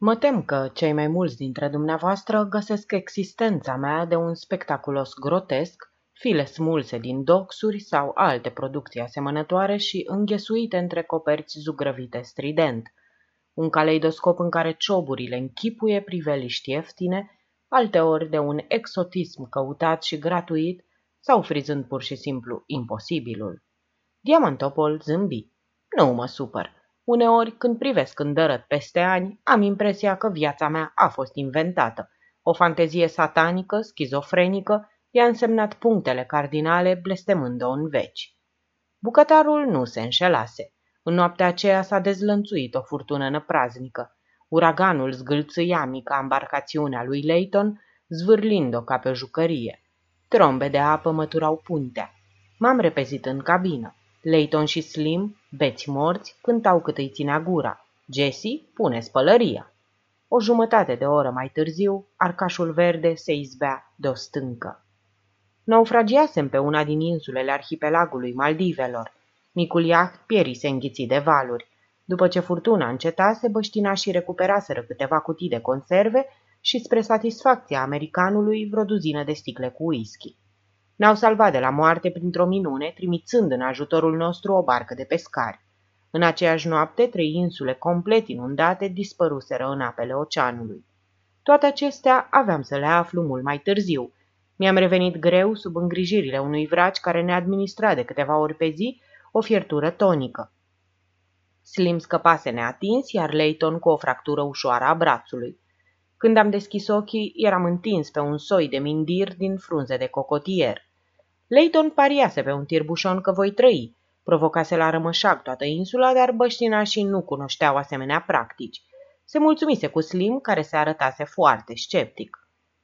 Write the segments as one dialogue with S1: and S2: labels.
S1: Mă tem că cei mai mulți dintre dumneavoastră găsesc existența mea de un spectaculos grotesc, file smulse din doxuri sau alte producții asemănătoare și înghesuite între coperți zugrăvite strident, un caleidoscop în care cioburile închipuie priveliști ieftine, alteori de un exotism căutat și gratuit sau frizând pur și simplu imposibilul. Diamantopol zâmbi. Nu mă supăr. Uneori, când privesc dărăt peste ani, am impresia că viața mea a fost inventată. O fantezie satanică, schizofrenică, i-a însemnat punctele cardinale blestemând-o în veci. Bucătarul nu se înșelase. În noaptea aceea s-a dezlănțuit o furtună năpraznică. Uraganul zgâlțâia mica embarcațiunea lui Leighton, zvârlind-o ca pe jucărie. Trombe de apă măturau puntea. M-am repezit în cabină. Leighton și Slim Beți morți cântau cât îi ținea gura. Jesse pune spălăria. O jumătate de oră mai târziu, arcașul verde se izbea de o stâncă. Naufragiasem pe una din insulele arhipelagului Maldivelor. Micul iaht pierise înghițit de valuri. După ce furtuna încetase, băștina și recuperaseră câteva cutii de conserve și spre satisfacția americanului vreo duzină de sticle cu whisky. Ne-au salvat de la moarte printr-o minune, trimițând în ajutorul nostru o barcă de pescari. În aceeași noapte, trei insule complet inundate dispăruseră în apele oceanului. Toate acestea aveam să le aflu mult mai târziu. Mi-am revenit greu sub îngrijirile unui vraci care ne administra de câteva ori pe zi o fiertură tonică. Slim scăpase neatins, iar Leighton cu o fractură ușoară a brațului. Când am deschis ochii, eram întins pe un soi de mindir din frunze de cocotier. Leighton pariase pe un tirbușon că voi trăi. Provocase la rămășac toată insula, dar și nu cunoșteau asemenea practici. Se mulțumise cu Slim, care se arătase foarte sceptic.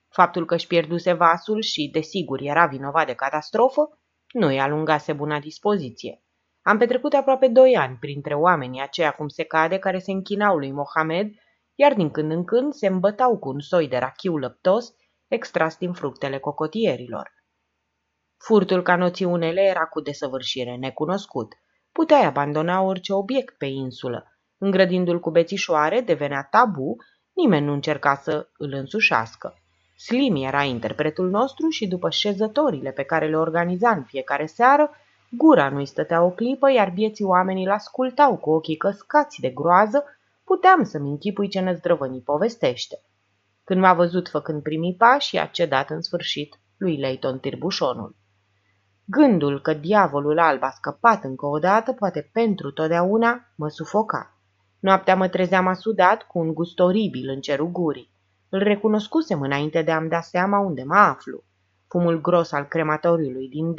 S1: Faptul că își pierduse vasul și, desigur, era vinovat de catastrofă, nu îi alungase buna dispoziție. Am petrecut aproape doi ani printre oamenii aceia cum se cade care se închinau lui Mohamed, iar din când în când se îmbătau cu un soi de rachiu lăptos extras din fructele cocotierilor. Furtul ca noțiunele era cu desăvârșire necunoscut. Puteai abandona orice obiect pe insulă. Îngrădindu-l cu bețișoare, devenea tabu, nimeni nu încerca să îl însușească. Slim era interpretul nostru și după șezătorile pe care le organiza în fiecare seară, gura nu-i stătea o clipă, iar vieții oamenii îl ascultau cu ochii căscați de groază, puteam să-mi închipui ce năzdrăvănii povestește. Când m-a văzut făcând primii pași, a cedat în sfârșit lui Leighton Tirbușonul. Gândul că diavolul alb a scăpat încă o dată, poate pentru totdeauna, mă sufoca. Noaptea mă trezeam asudat cu un gust oribil în cerul gurii. Îl recunoscusem înainte de a-mi da seama unde mă aflu. Fumul gros al crematoriului din D.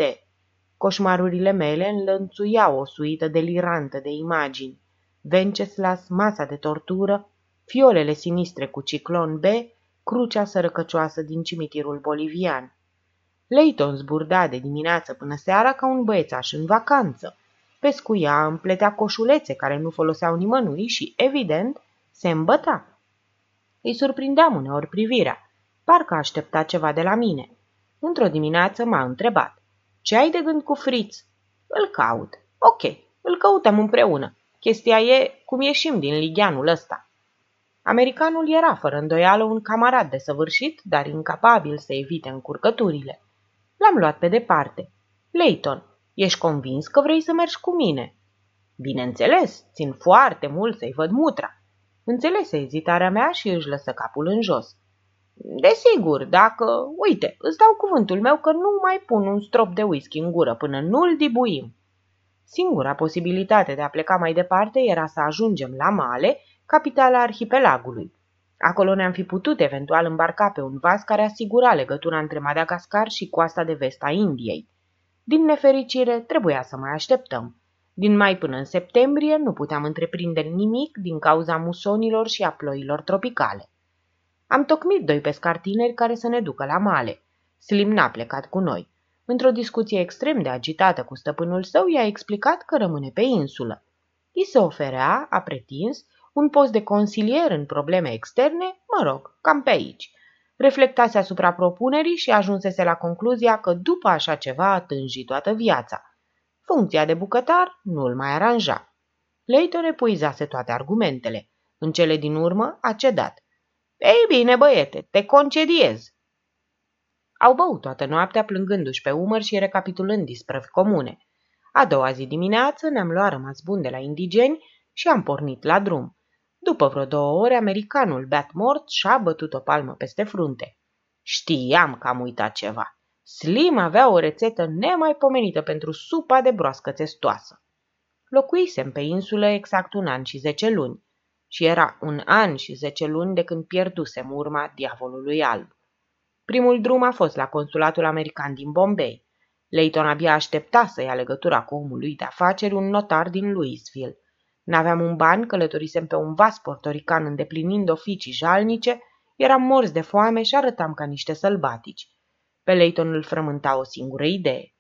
S1: Coșmarurile mele înlănțuiau o suită delirantă de imagini. Venceslas, masa de tortură, fiolele sinistre cu ciclon B, crucea sărăcăcioasă din cimitirul bolivian. Leighton zburda de dimineață până seara ca un băiețaș în vacanță. Pescuia, împletea coșulețe care nu foloseau nimănui și, evident, se îmbăta. Îi surprindeam uneori privirea. Parcă aștepta ceva de la mine. Într-o dimineață m-a întrebat. Ce ai de gând cu Fritz? Îl caut. Ok, îl căutăm împreună. Chestia e cum ieșim din ligianul ăsta. Americanul era fără îndoială un camarad desăvârșit, dar incapabil să evite încurcăturile. L-am luat pe departe. Leighton, ești convins că vrei să mergi cu mine? Bineînțeles, țin foarte mult să-i văd mutra. Înțelese ezitarea mea și își lăsă capul în jos. Desigur, dacă... Uite, îți dau cuvântul meu că nu mai pun un strop de whisky în gură până nu-l dibuim. Singura posibilitate de a pleca mai departe era să ajungem la Male, capitala arhipelagului. Acolo ne-am fi putut eventual îmbarca pe un vas care asigura legătura între Madagascar și coasta de vest a Indiei. Din nefericire, trebuia să mai așteptăm. Din mai până în septembrie nu puteam întreprinde nimic din cauza musonilor și a ploilor tropicale. Am tocmit doi pescari tineri care să ne ducă la male. Slim n-a plecat cu noi. Într-o discuție extrem de agitată cu stăpânul său, i-a explicat că rămâne pe insulă. I se oferea, a pretins, un post de consilier în probleme externe, mă rog, cam pe aici. Reflectase asupra propunerii și ajunsese la concluzia că după așa ceva a tânji toată viața. Funcția de bucătar nu-l mai aranja. Leitor epuizase toate argumentele. În cele din urmă a cedat. Ei bine, băiete, te concediez. Au băut toată noaptea plângându-și pe umăr și recapitulând disprăvi comune. A doua zi dimineață ne-am luat rămas bun de la indigeni și am pornit la drum. După vreo două ore, americanul beat mort și-a bătut o palmă peste frunte. Știam că am uitat ceva. Slim avea o rețetă nemaipomenită pentru supa de broască testoasă. Locuisem pe insulă exact un an și zece luni și era un an și zece luni de când pierdusem urma diavolului alb. Primul drum a fost la consulatul american din Bombay. Leighton abia aștepta să ia legătura cu omul lui de afaceri un notar din Louisville. N-aveam un ban, călătorisem pe un vas portorican îndeplinind oficii jalnice, eram morți de foame și arătam ca niște sălbatici. Pe Leighton îl frământa o singură idee.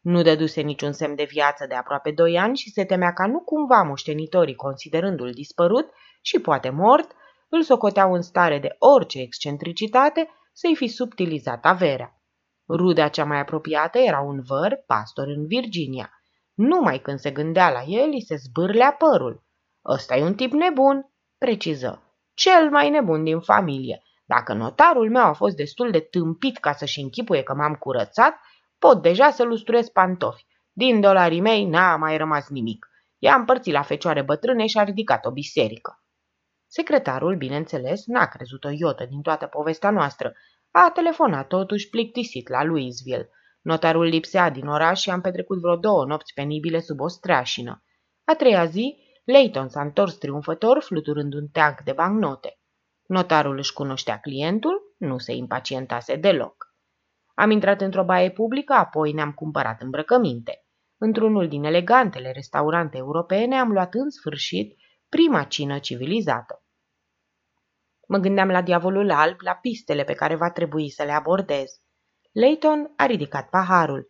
S1: Nu dăduse niciun semn de viață de aproape doi ani și se temea ca nu cumva moștenitorii, considerându-l dispărut și poate mort, îl socoteau în stare de orice excentricitate să-i fi subtilizat averea. Ruda cea mai apropiată era un văr, pastor în Virginia. Numai când se gândea la el, îi se zbârlea părul. Ăsta e un tip nebun, preciză. Cel mai nebun din familie. Dacă notarul meu a fost destul de tâmpit ca să-și închipuie că m-am curățat, pot deja să lustrez pantofi. Din dolarii mei n-a mai rămas nimic. I-a împărțit la fecioare bătrâne și a ridicat o biserică. Secretarul, bineînțeles, n-a crezut o iotă din toată povestea noastră. A telefonat totuși plictisit la Louisville. Notarul lipsea din oraș și am petrecut vreo două nopți penibile sub o streașină. A treia zi, Leighton s-a întors triumfător, fluturând un teanc de bancnote. Notarul își cunoștea clientul, nu se impacientase deloc. Am intrat într-o baie publică, apoi ne-am cumpărat îmbrăcăminte. Într-unul din elegantele restaurante europene am luat în sfârșit prima cină civilizată. Mă gândeam la diavolul alb, la pistele pe care va trebui să le abordez. Leighton a ridicat paharul.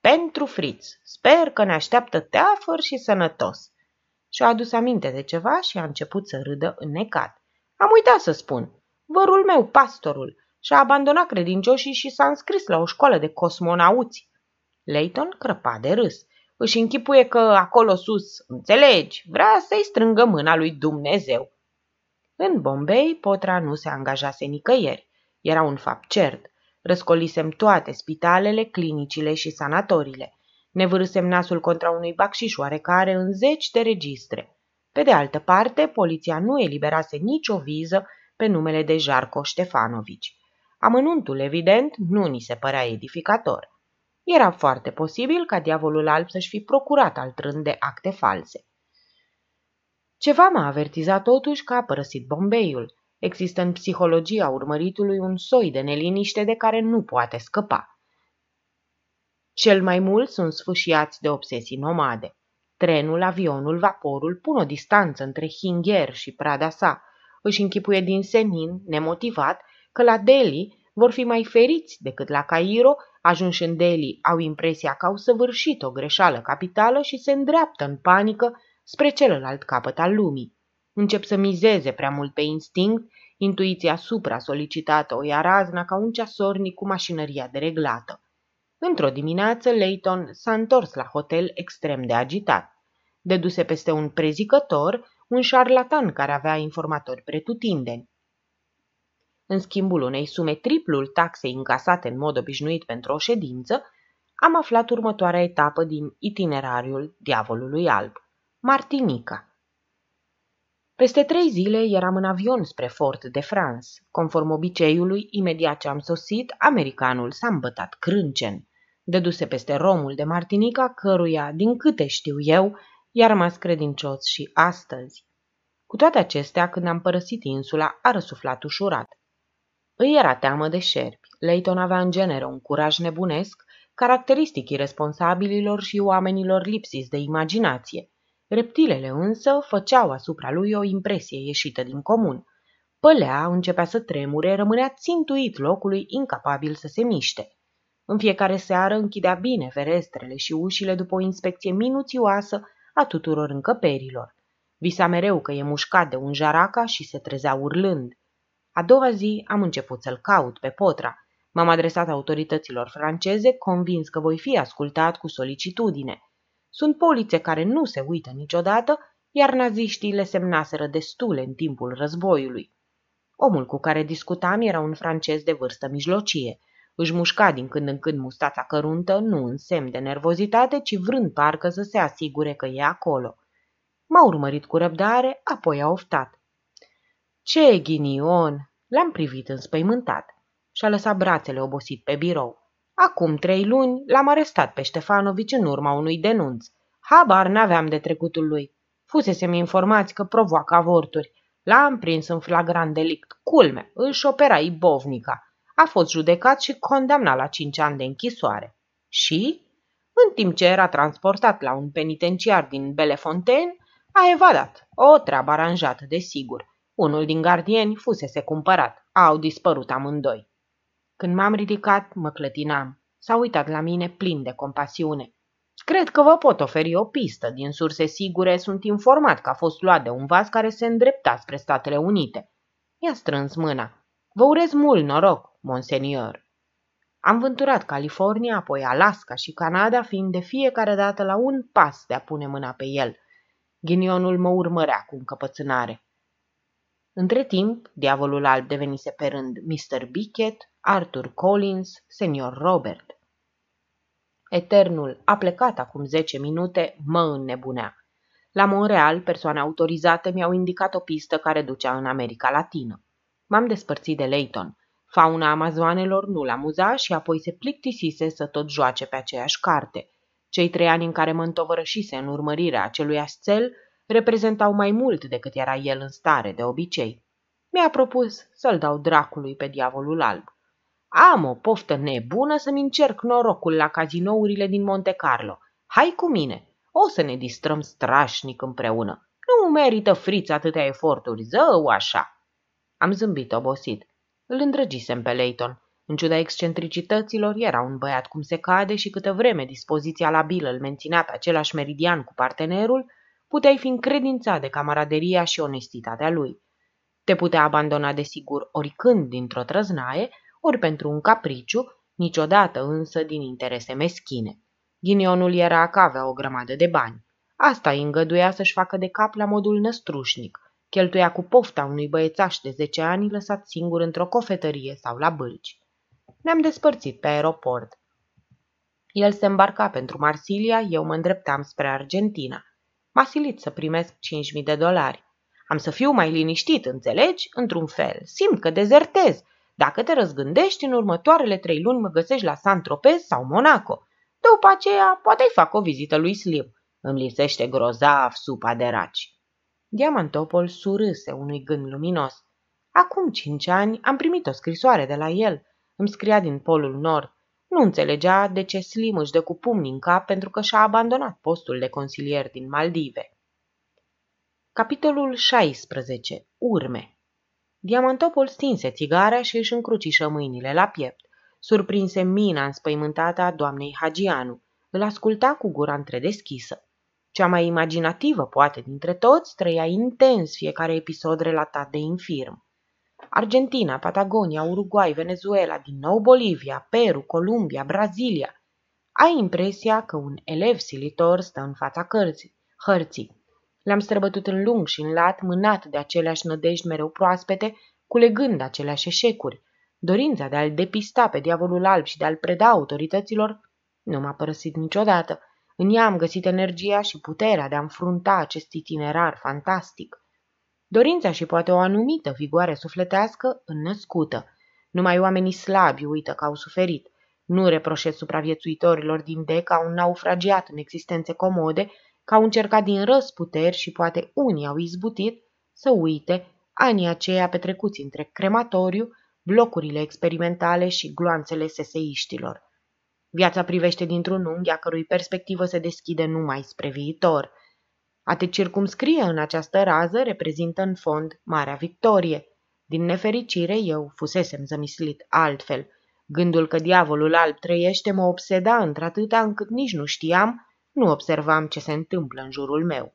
S1: Pentru Fritz, sper că ne așteaptă teafăr și sănătos. Și-a adus aminte de ceva și a început să râdă înnecat. Am uitat să spun. Vărul meu, pastorul, și-a abandonat credincioșii și s-a înscris la o școală de cosmonauți. Leighton crăpa de râs. Își închipuie că acolo sus, înțelegi, vrea să-i strângă mâna lui Dumnezeu. În Bombay, Potra nu se angajase nicăieri. Era un fapt cert. Răscolisem toate spitalele, clinicile și sanatorile. Ne vârâsem nasul contra unui bacșiș care în zeci de registre. Pe de altă parte, poliția nu eliberase nicio viză pe numele de Jarko Ștefanovici. Amănuntul, evident, nu ni se părea edificator. Era foarte posibil ca diavolul alb să-și fi procurat altrând de acte false. Ceva m-a avertizat totuși că a părăsit Bombeiul. Există în psihologia urmăritului un soi de neliniște de care nu poate scăpa. Cel mai mult sunt sfâșiați de obsesii nomade. Trenul, avionul, vaporul pun o distanță între Hingher și prada sa. Își închipuie din senin, nemotivat, că la Delhi vor fi mai feriți decât la Cairo, ajunși în Delhi au impresia că au săvârșit o greșeală capitală și se îndreaptă în panică spre celălalt capăt al lumii încep să mizeze prea mult pe instinct, intuiția supra-solicitată o ia razna ca un ceasornic cu mașinăria dereglată. Într-o dimineață, Leighton s-a întors la hotel extrem de agitat. Deduse peste un prezicător, un șarlatan care avea informatori pretutindeni. În schimbul unei sume triplul taxei încasate în mod obișnuit pentru o ședință, am aflat următoarea etapă din itinerariul diavolului alb, Martinica. Peste trei zile eram în avion spre Fort de France. Conform obiceiului, imediat ce am sosit, americanul s-a îmbătat crâncen. Dăduse peste romul de Martinica, căruia, din câte știu eu, i-a rămas credincios și astăzi. Cu toate acestea, când am părăsit insula, a răsuflat ușurat. Îi era teamă de șerpi. Leighton avea în genere un curaj nebunesc, caracteristic irresponsabililor și oamenilor lipsiți de imaginație – Reptilele însă făceau asupra lui o impresie ieșită din comun. Pălea, începea să tremure, rămânea țintuit locului, incapabil să se miște. În fiecare seară închidea bine ferestrele și ușile după o inspecție minuțioasă a tuturor încăperilor. Visa mereu că e mușcat de un jaraca și se trezea urlând. A doua zi am început să-l caut pe potra. M-am adresat autorităților franceze, convins că voi fi ascultat cu solicitudine. Sunt polițe care nu se uită niciodată, iar naziștii le semnaseră destule în timpul războiului. Omul cu care discutam era un francez de vârstă mijlocie. Își mușca din când în când mustața căruntă, nu în semn de nervozitate, ci vrând parcă să se asigure că e acolo. M-a urmărit cu răbdare, apoi a oftat. Ce ghinion!" L-am privit înspăimântat. Și-a lăsat brațele obosit pe birou. Acum trei luni l-am arestat pe Ștefanovici în urma unui denunț. Habar n-aveam de trecutul lui. Fusesem informați că provoacă avorturi. L-am prins în flagrant delict. Culme, își opera ibovnica. A fost judecat și condamnat la cinci ani de închisoare. Și, în timp ce era transportat la un penitenciar din Belefontaine, a evadat. O treabă aranjată, desigur. Unul din gardieni fusese cumpărat. Au dispărut amândoi. Când m-am ridicat, mă clătinam. S-a uitat la mine plin de compasiune. Cred că vă pot oferi o pistă. Din surse sigure sunt informat că a fost luat de un vas care se îndrepta spre Statele Unite. Mi-a strâns mâna. Vă urez mult noroc, monsenior. Am vânturat California, apoi Alaska și Canada, fiind de fiecare dată la un pas de a pune mâna pe el. Ghinionul mă urmărea cu încăpățânare. Între timp, diavolul alb devenise pe rând Mr. Bicket, Arthur Collins, senior Robert. Eternul a plecat acum zece minute, mă înnebunea. La Montreal, persoane autorizate mi-au indicat o pistă care ducea în America Latină. M-am despărțit de Leighton. Fauna amazoanelor nu-l amuza și apoi se plictisise să tot joace pe aceeași carte. Cei trei ani în care mă întovărășise în urmărirea acelui ascel reprezentau mai mult decât era el în stare de obicei. Mi-a propus să-l dau dracului pe diavolul alb. Am o poftă nebună să-mi încerc norocul la cazinourile din Monte Carlo. Hai cu mine, o să ne distrăm strașnic împreună. Nu merită friți atâtea eforturi, zău așa. Am zâmbit obosit. Îl îndrăgisem pe Leighton. În ciuda excentricităților, era un băiat cum se cade și câtă vreme dispoziția labilă îl menținea pe același meridian cu partenerul, puteai fi încredințat de camaraderia și onestitatea lui. Te putea abandona de sigur oricând dintr-o trăznaie, ori pentru un capriciu, niciodată însă din interese meschine. Ghinionul era că avea o grămadă de bani. Asta îi îngăduia să-și facă de cap la modul năstrușnic. Cheltuia cu pofta unui băiețaș de 10 ani lăsat singur într-o cofetărie sau la bălci. Ne-am despărțit pe aeroport. El se îmbarca pentru Marsilia, eu mă îndreptam spre Argentina. M-a silit să primesc 5.000 de dolari. Am să fiu mai liniștit, înțelegi? Într-un fel. Simt că dezertez dacă te răzgândești, în următoarele trei luni mă găsești la Saint-Tropez sau Monaco. După aceea, poate îi fac o vizită lui Slip. Îmi lisește grozav supa de raci. Diamantopol surâse unui gând luminos. Acum cinci ani am primit o scrisoare de la el. Îmi scria din polul nord. Nu înțelegea de ce Slim își dă cu pumni în cap pentru că și-a abandonat postul de consilier din Maldive. Capitolul 16. Urme Diamantopol stinse țigarea și își încrucișă mâinile la piept. Surprinse mina înspăimântată a doamnei Hagianu. Îl asculta cu gura întredeschisă. Cea mai imaginativă, poate, dintre toți, trăia intens fiecare episod relatat de infirm. Argentina, Patagonia, Uruguay, Venezuela, din nou Bolivia, Peru, Columbia, Brazilia. Ai impresia că un elev silitor stă în fața cărții, hărții. Le-am străbătut în lung și în lat, mânat de aceleași nădejdi mereu proaspete, culegând aceleași eșecuri. Dorința de a-l depista pe diavolul alb și de a-l preda autorităților nu m-a părăsit niciodată. În ea am găsit energia și puterea de a înfrunta acest itinerar fantastic. Dorința și poate o anumită vigoare sufletească înnăscută. Numai oamenii slabi uită că au suferit. Nu reproșez supraviețuitorilor din deca un naufragiat în existențe comode, că au încercat din răsputeri și poate unii au izbutit să uite anii aceia petrecuți între crematoriu, blocurile experimentale și gloanțele seseiștilor. Viața privește dintr-un unghi a cărui perspectivă se deschide numai spre viitor. A te circumscrie în această rază reprezintă în fond Marea Victorie. Din nefericire, eu fusesem zămislit altfel. Gândul că diavolul alb trăiește mă obseda într-atâta încât nici nu știam nu observam ce se întâmplă în jurul meu.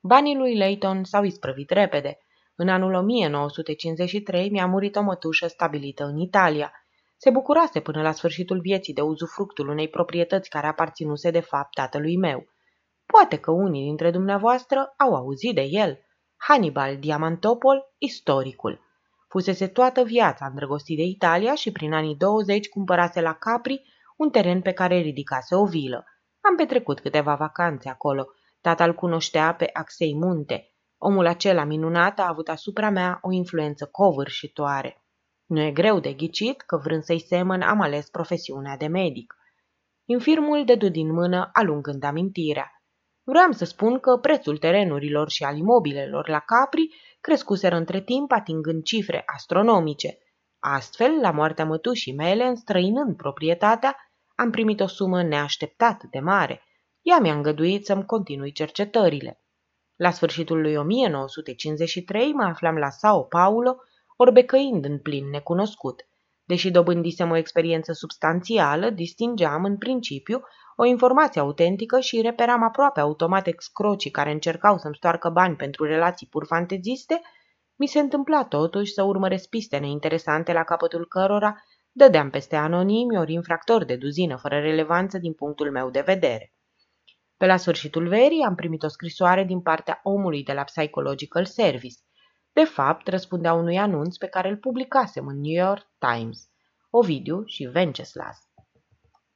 S1: Banii lui Leighton s-au isprăvit repede. În anul 1953 mi-a murit o mătușă stabilită în Italia. Se bucurase până la sfârșitul vieții de uzufructul unei proprietăți care aparținuse de fapt tatălui meu. Poate că unii dintre dumneavoastră au auzit de el. Hannibal Diamantopol, istoricul. Fusese toată viața îndrăgostit de Italia și prin anii 20 cumpărase la Capri un teren pe care ridicase o vilă. Am petrecut câteva vacanțe acolo. Tata îl cunoștea pe Axei Munte. Omul acela minunat a avut asupra mea o influență covârșitoare. Nu e greu de ghicit că vrând să-i semăn am ales profesiunea de medic. Infirmul dădu din mână, alungând amintirea. Vreau să spun că prețul terenurilor și al imobilelor la Capri crescuseră între timp atingând cifre astronomice. Astfel, la moartea mătușii mele, înstrăinând proprietatea, am primit o sumă neașteptat de mare. Ea mi-a îngăduit să-mi continui cercetările. La sfârșitul lui 1953 mă aflam la Sao Paulo, orbecăind în plin necunoscut. Deși dobândisem o experiență substanțială, distingeam în principiu o informație autentică și reperam aproape automat excrocii care încercau să-mi stoarcă bani pentru relații pur fanteziste, mi se întâmpla totuși să urmăresc piste neinteresante la capătul cărora Dădeam peste anonimi ori infractori de duzină fără relevanță din punctul meu de vedere. Pe la sfârșitul verii am primit o scrisoare din partea omului de la Psychological Service. De fapt, răspundea unui anunț pe care îl publicasem în New York Times, Ovidiu și Venceslas.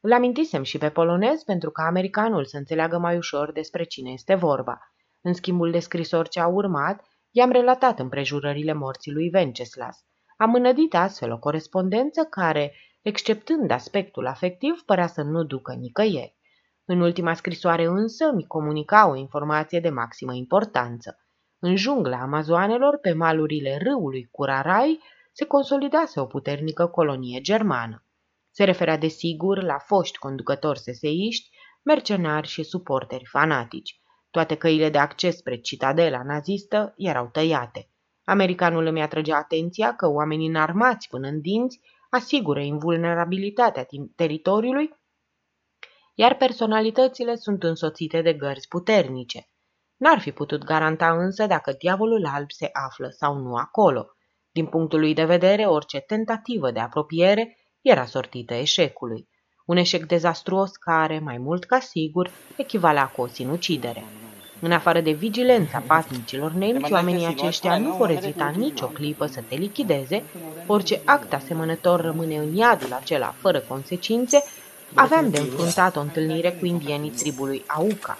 S1: Îl amintisem și pe polonez pentru ca americanul să înțeleagă mai ușor despre cine este vorba. În schimbul de scrisori ce a urmat, i-am relatat împrejurările morții lui Venceslas. Am înădit astfel o corespondență care, exceptând aspectul afectiv, părea să nu ducă nicăieri. În ultima scrisoare însă mi comunica o informație de maximă importanță. În jungla amazoanelor, pe malurile râului Curarai, se consolidase o puternică colonie germană. Se referea desigur la foști conducători seseiști, mercenari și suporteri fanatici. Toate căile de acces spre citadela nazistă erau tăiate. Americanul îmi atrage atenția că oamenii înarmați până în dinți asigură invulnerabilitatea teritoriului, iar personalitățile sunt însoțite de gărzi puternice. N-ar fi putut garanta însă dacă diavolul alb se află sau nu acolo. Din punctul lui de vedere, orice tentativă de apropiere era sortită eșecului. Un eșec dezastruos care, mai mult ca sigur, echivalea cu o sinucidere. În afară de vigilența pasnicilor nemți, oamenii aceștia nu vor ezita nicio clipă să te lichideze, orice act asemănător rămâne în iadul acela fără consecințe, aveam de înfruntat o întâlnire cu indienii tribului Auca.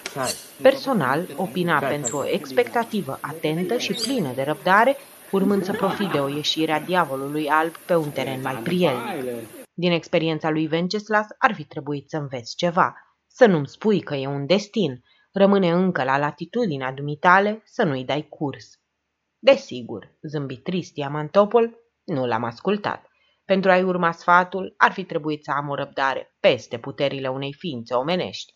S1: Personal, opina pentru o expectativă atentă și plină de răbdare, urmând să profit de o ieșire a diavolului alb pe un teren mai prielnic. Din experiența lui Venceslas ar fi trebuit să înveți ceva, să nu-mi spui că e un destin, Rămâne încă la latitudinea dumitale să nu-i dai curs. Desigur, zâmbit trist Diamantopol, nu l-am ascultat. Pentru a-i urma sfatul, ar fi trebuit să am o răbdare peste puterile unei ființe omenești.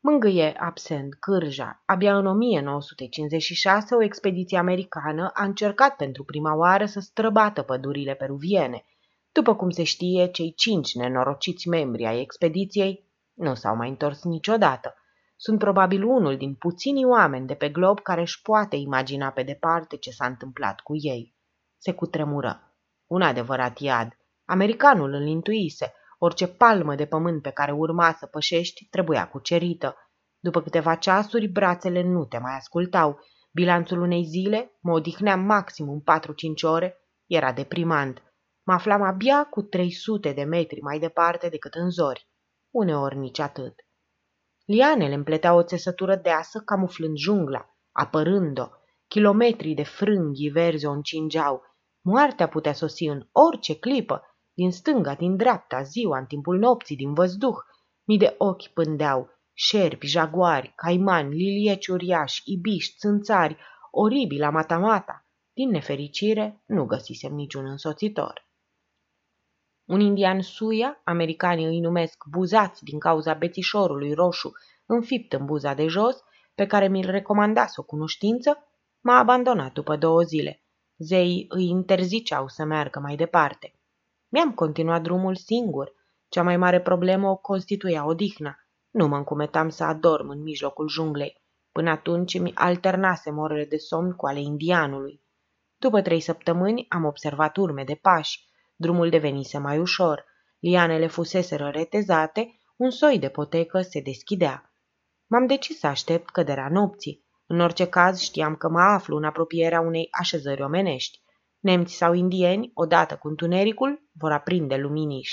S1: Mângâie absent Cârja. Abia în 1956 o expediție americană a încercat pentru prima oară să străbată pădurile peruviene. După cum se știe, cei cinci nenorociți membri ai expediției nu s-au mai întors niciodată. Sunt probabil unul din puținii oameni de pe glob care își poate imagina pe departe ce s-a întâmplat cu ei. Se cutremură. Un adevărat iad. Americanul îl intuise. Orice palmă de pământ pe care urma să pășești trebuia cucerită. După câteva ceasuri, brațele nu te mai ascultau. Bilanțul unei zile, mă odihneam maximum 4-5 ore, era deprimant. Mă aflam abia cu 300 de metri mai departe decât în zori. Uneori nici atât. Lianele împleteau o țesătură deasă, camuflând jungla, apărând-o. Kilometri de frânghii verzi o încingeau. Moartea putea sosi în orice clipă, din stânga, din dreapta, ziua, în timpul nopții, din văzduh. Mii de ochi pândeau, șerpi, jaguari, caimani, lilieci uriași, ibiști, țânțari, oribila matamata. Din nefericire, nu găsisem niciun însoțitor. Un indian suia, americanii îi numesc buzați din cauza bețișorului roșu înfipt în buza de jos, pe care mi-l recomandase o cunoștință, m-a abandonat după două zile. Zeii îi interziceau să meargă mai departe. Mi-am continuat drumul singur. Cea mai mare problemă o constituia odihna. Nu mă încumetam să adorm în mijlocul junglei. Până atunci mi alternase morele de somn cu ale indianului. După trei săptămâni am observat urme de pași. Drumul devenise mai ușor, lianele fuseseră retezate, un soi de potecă se deschidea. M-am decis să aștept căderea nopții. În orice caz știam că mă aflu în apropierea unei așezări omenești. Nemți sau indieni, odată cu întunericul, vor aprinde luminiș.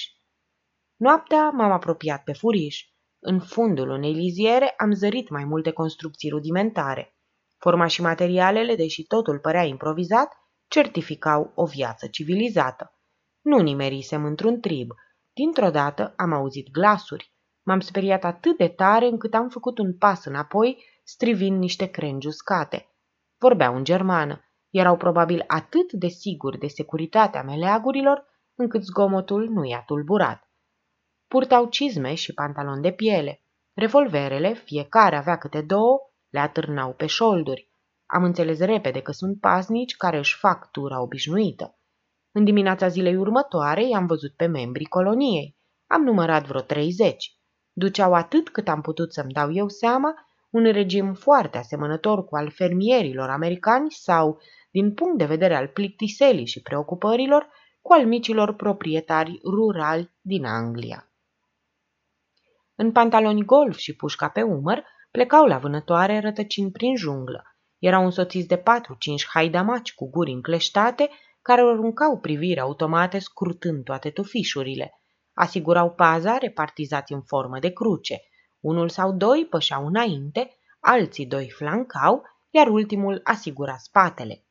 S1: Noaptea m-am apropiat pe furiș. În fundul unei liziere am zărit mai multe construcții rudimentare. Forma și materialele, deși totul părea improvizat, certificau o viață civilizată. Nu nimerisem într-un trib. Dintr-o dată am auzit glasuri. M-am speriat atât de tare încât am făcut un pas înapoi, strivind niște crengi uscate. Vorbeau în germană. Erau probabil atât de siguri de securitatea meleagurilor, încât zgomotul nu i-a tulburat. Purtau cizme și pantaloni de piele. Revolverele, fiecare avea câte două, le atârnau pe șolduri. Am înțeles repede că sunt paznici care își fac tura obișnuită. În dimineața zilei următoare i-am văzut pe membrii coloniei. Am numărat vreo 30. Duceau atât cât am putut să-mi dau eu seama, un regim foarte asemănător cu al fermierilor americani sau, din punct de vedere al plictiselii și preocupărilor, cu al micilor proprietari rurali din Anglia. În pantaloni golf și pușca pe umăr, plecau la vânătoare rătăcind prin junglă. Erau însoțiți de patru-cinci haidamaci cu guri încleștate, care aruncau priviri automate scrutând toate tufișurile. Asigurau paza repartizați în formă de cruce. Unul sau doi pășeau înainte, alții doi flancau, iar ultimul asigura spatele.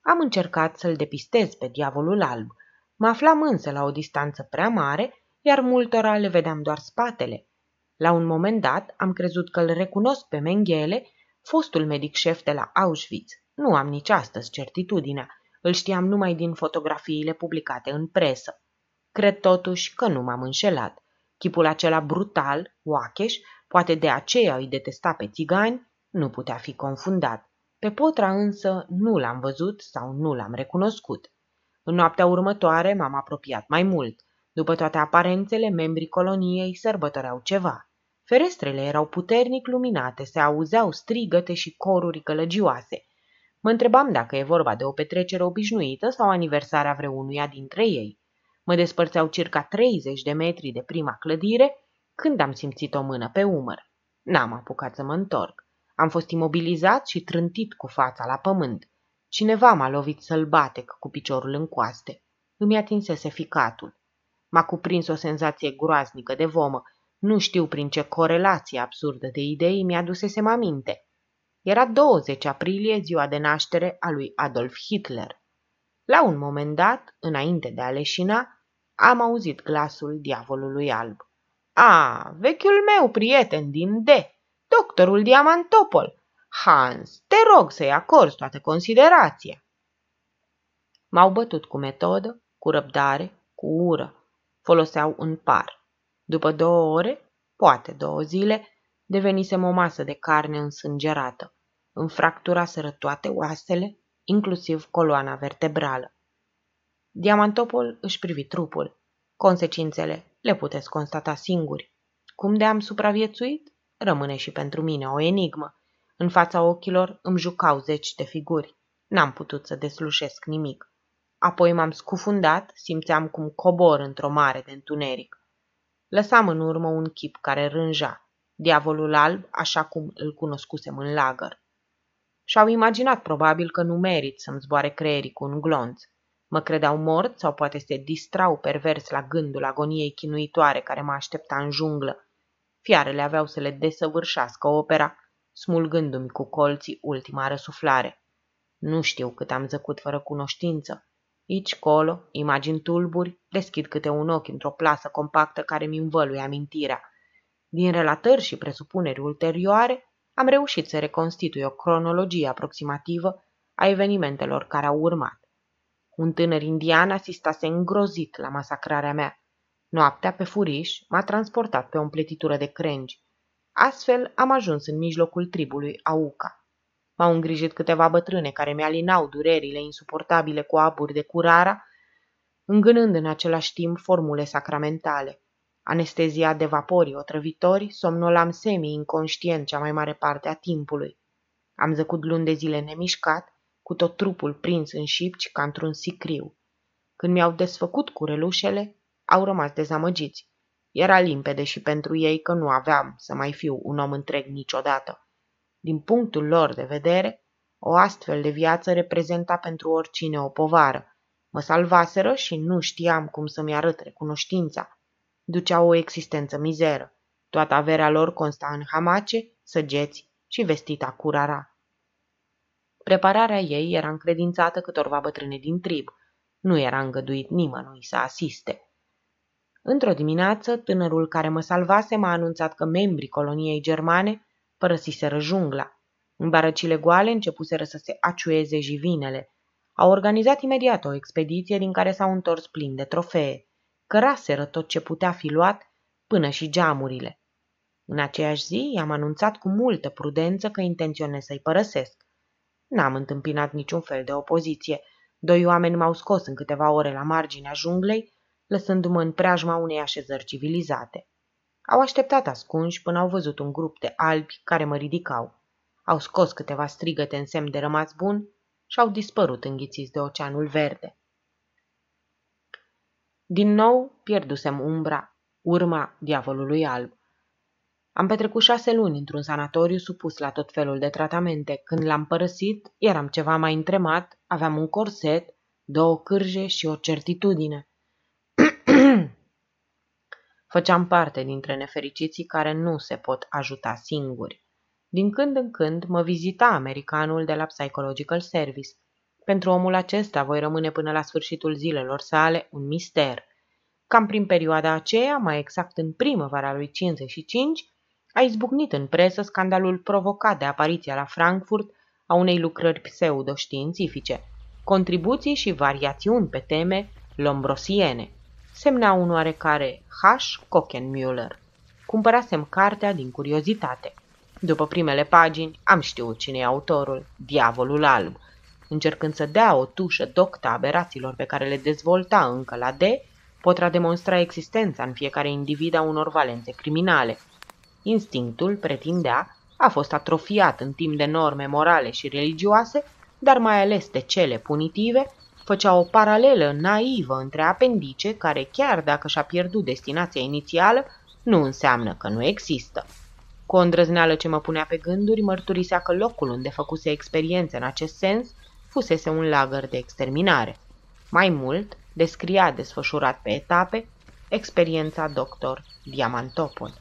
S1: Am încercat să-l depistez pe diavolul alb. Mă aflam însă la o distanță prea mare, iar multora le vedeam doar spatele. La un moment dat am crezut că îl recunosc pe Mengele, fostul medic șef de la Auschwitz. Nu am nici astăzi certitudinea. Îl știam numai din fotografiile publicate în presă. Cred totuși că nu m-am înșelat. Chipul acela brutal, oacheș, poate de aceea îi detesta pe țigani, nu putea fi confundat. Pe Potra însă nu l-am văzut sau nu l-am recunoscut. În noaptea următoare m-am apropiat mai mult. După toate aparențele, membrii coloniei sărbătoreau ceva. Ferestrele erau puternic luminate, se auzeau strigăte și coruri călăgioase. Mă întrebam dacă e vorba de o petrecere obișnuită sau aniversarea vreunuia dintre ei. Mă despărțeau circa 30 de metri de prima clădire când am simțit o mână pe umăr. N-am apucat să mă întorc. Am fost imobilizat și trântit cu fața la pământ. Cineva m-a lovit sălbatec cu piciorul în coaste. Îmi atinsese ficatul. M-a cuprins o senzație groaznică de vomă. Nu știu prin ce corelație absurdă de idei mi-adusesem a aminte. Era 20 aprilie, ziua de naștere a lui Adolf Hitler. La un moment dat, înainte de a leșina, am auzit glasul diavolului alb. A, vechiul meu prieten din D, doctorul Diamantopol. Hans, te rog să-i acorzi toată considerația. M-au bătut cu metodă, cu răbdare, cu ură. Foloseau un par. După două ore, poate două zile, devenisem o masă de carne însângerată. fractura sără toate oasele, inclusiv coloana vertebrală. Diamantopol își privi trupul. Consecințele le puteți constata singuri. Cum de am supraviețuit? Rămâne și pentru mine o enigmă. În fața ochilor îmi jucau zeci de figuri. N-am putut să deslușesc nimic. Apoi m-am scufundat, simțeam cum cobor într-o mare de întuneric. Lăsam în urmă un chip care rânja diavolul alb, așa cum îl cunoscusem în lagăr. Și-au imaginat probabil că nu merit să-mi zboare creierii cu un glonț. Mă credeau mort sau poate se distrau pervers la gândul agoniei chinuitoare care mă aștepta în junglă. Fiarele aveau să le desăvârșească opera, smulgându-mi cu colții ultima răsuflare. Nu știu cât am zăcut fără cunoștință. Ici, colo, imagini tulburi, deschid câte un ochi într-o plasă compactă care mi învăluie amintirea. Din relatări și presupuneri ulterioare, am reușit să reconstitui o cronologie aproximativă a evenimentelor care au urmat. Un tânăr indian asistase îngrozit la masacrarea mea. Noaptea, pe furiș, m-a transportat pe o împletitură de crengi. Astfel am ajuns în mijlocul tribului Auca. M-au îngrijit câteva bătrâne care mi-alinau durerile insuportabile cu aburi de curara, îngânând în același timp formule sacramentale anestezia de vapori otrăvitori, somnolam semi-inconștient cea mai mare parte a timpului. Am zăcut luni de zile nemișcat, cu tot trupul prins în șipci ca într-un sicriu. Când mi-au desfăcut curelușele, au rămas dezamăgiți. Era limpede și pentru ei că nu aveam să mai fiu un om întreg niciodată. Din punctul lor de vedere, o astfel de viață reprezenta pentru oricine o povară. Mă salvaseră și nu știam cum să-mi arăt recunoștința duceau o existență mizeră. Toată averea lor consta în hamace, săgeți și vestita curara. Prepararea ei era încredințată câtorva bătrâne din trib. Nu era îngăduit nimănui să asiste. Într-o dimineață, tânărul care mă salvase m-a anunțat că membrii coloniei germane părăsiseră jungla. În barăcile goale începuseră să se aciueze jivinele. Au organizat imediat o expediție din care s-au întors plin de trofee căraseră tot ce putea fi luat, până și geamurile. În aceeași zi i-am anunțat cu multă prudență că intenționez să-i părăsesc. N-am întâmpinat niciun fel de opoziție. Doi oameni m-au scos în câteva ore la marginea junglei, lăsându-mă în preajma unei așezări civilizate. Au așteptat ascunși până au văzut un grup de albi care mă ridicau. Au scos câteva strigăte în semn de rămas bun și au dispărut înghițiți de oceanul verde. Din nou pierdusem umbra, urma diavolului alb. Am petrecut șase luni într-un sanatoriu supus la tot felul de tratamente. Când l-am părăsit, eram ceva mai întremat, aveam un corset, două cârje și o certitudine. Făceam parte dintre nefericiții care nu se pot ajuta singuri. Din când în când mă vizita americanul de la Psychological Service. Pentru omul acesta voi rămâne până la sfârșitul zilelor sale un mister. Cam prin perioada aceea, mai exact în primăvara lui 55, a izbucnit în presă scandalul provocat de apariția la Frankfurt a unei lucrări pseudoștiințifice, contribuții și variațiuni pe teme lombrosiene. Semna un oarecare H. Kockenmüller. Cumpărasem cartea din curiozitate. După primele pagini, am știut cine e autorul, Diavolul Alb, încercând să dea o tușă docta aberațiilor pe care le dezvolta încă la D, potra demonstra existența în fiecare individ a unor valențe criminale. Instinctul, pretindea, a fost atrofiat în timp de norme morale și religioase, dar mai ales de cele punitive, făcea o paralelă naivă între apendice care, chiar dacă și-a pierdut destinația inițială, nu înseamnă că nu există. Cu o îndrăzneală ce mă punea pe gânduri, mărturisea că locul unde făcuse experiențe în acest sens fusese un lagăr de exterminare. Mai mult, descria desfășurat pe etape experiența doctor Diamantopol.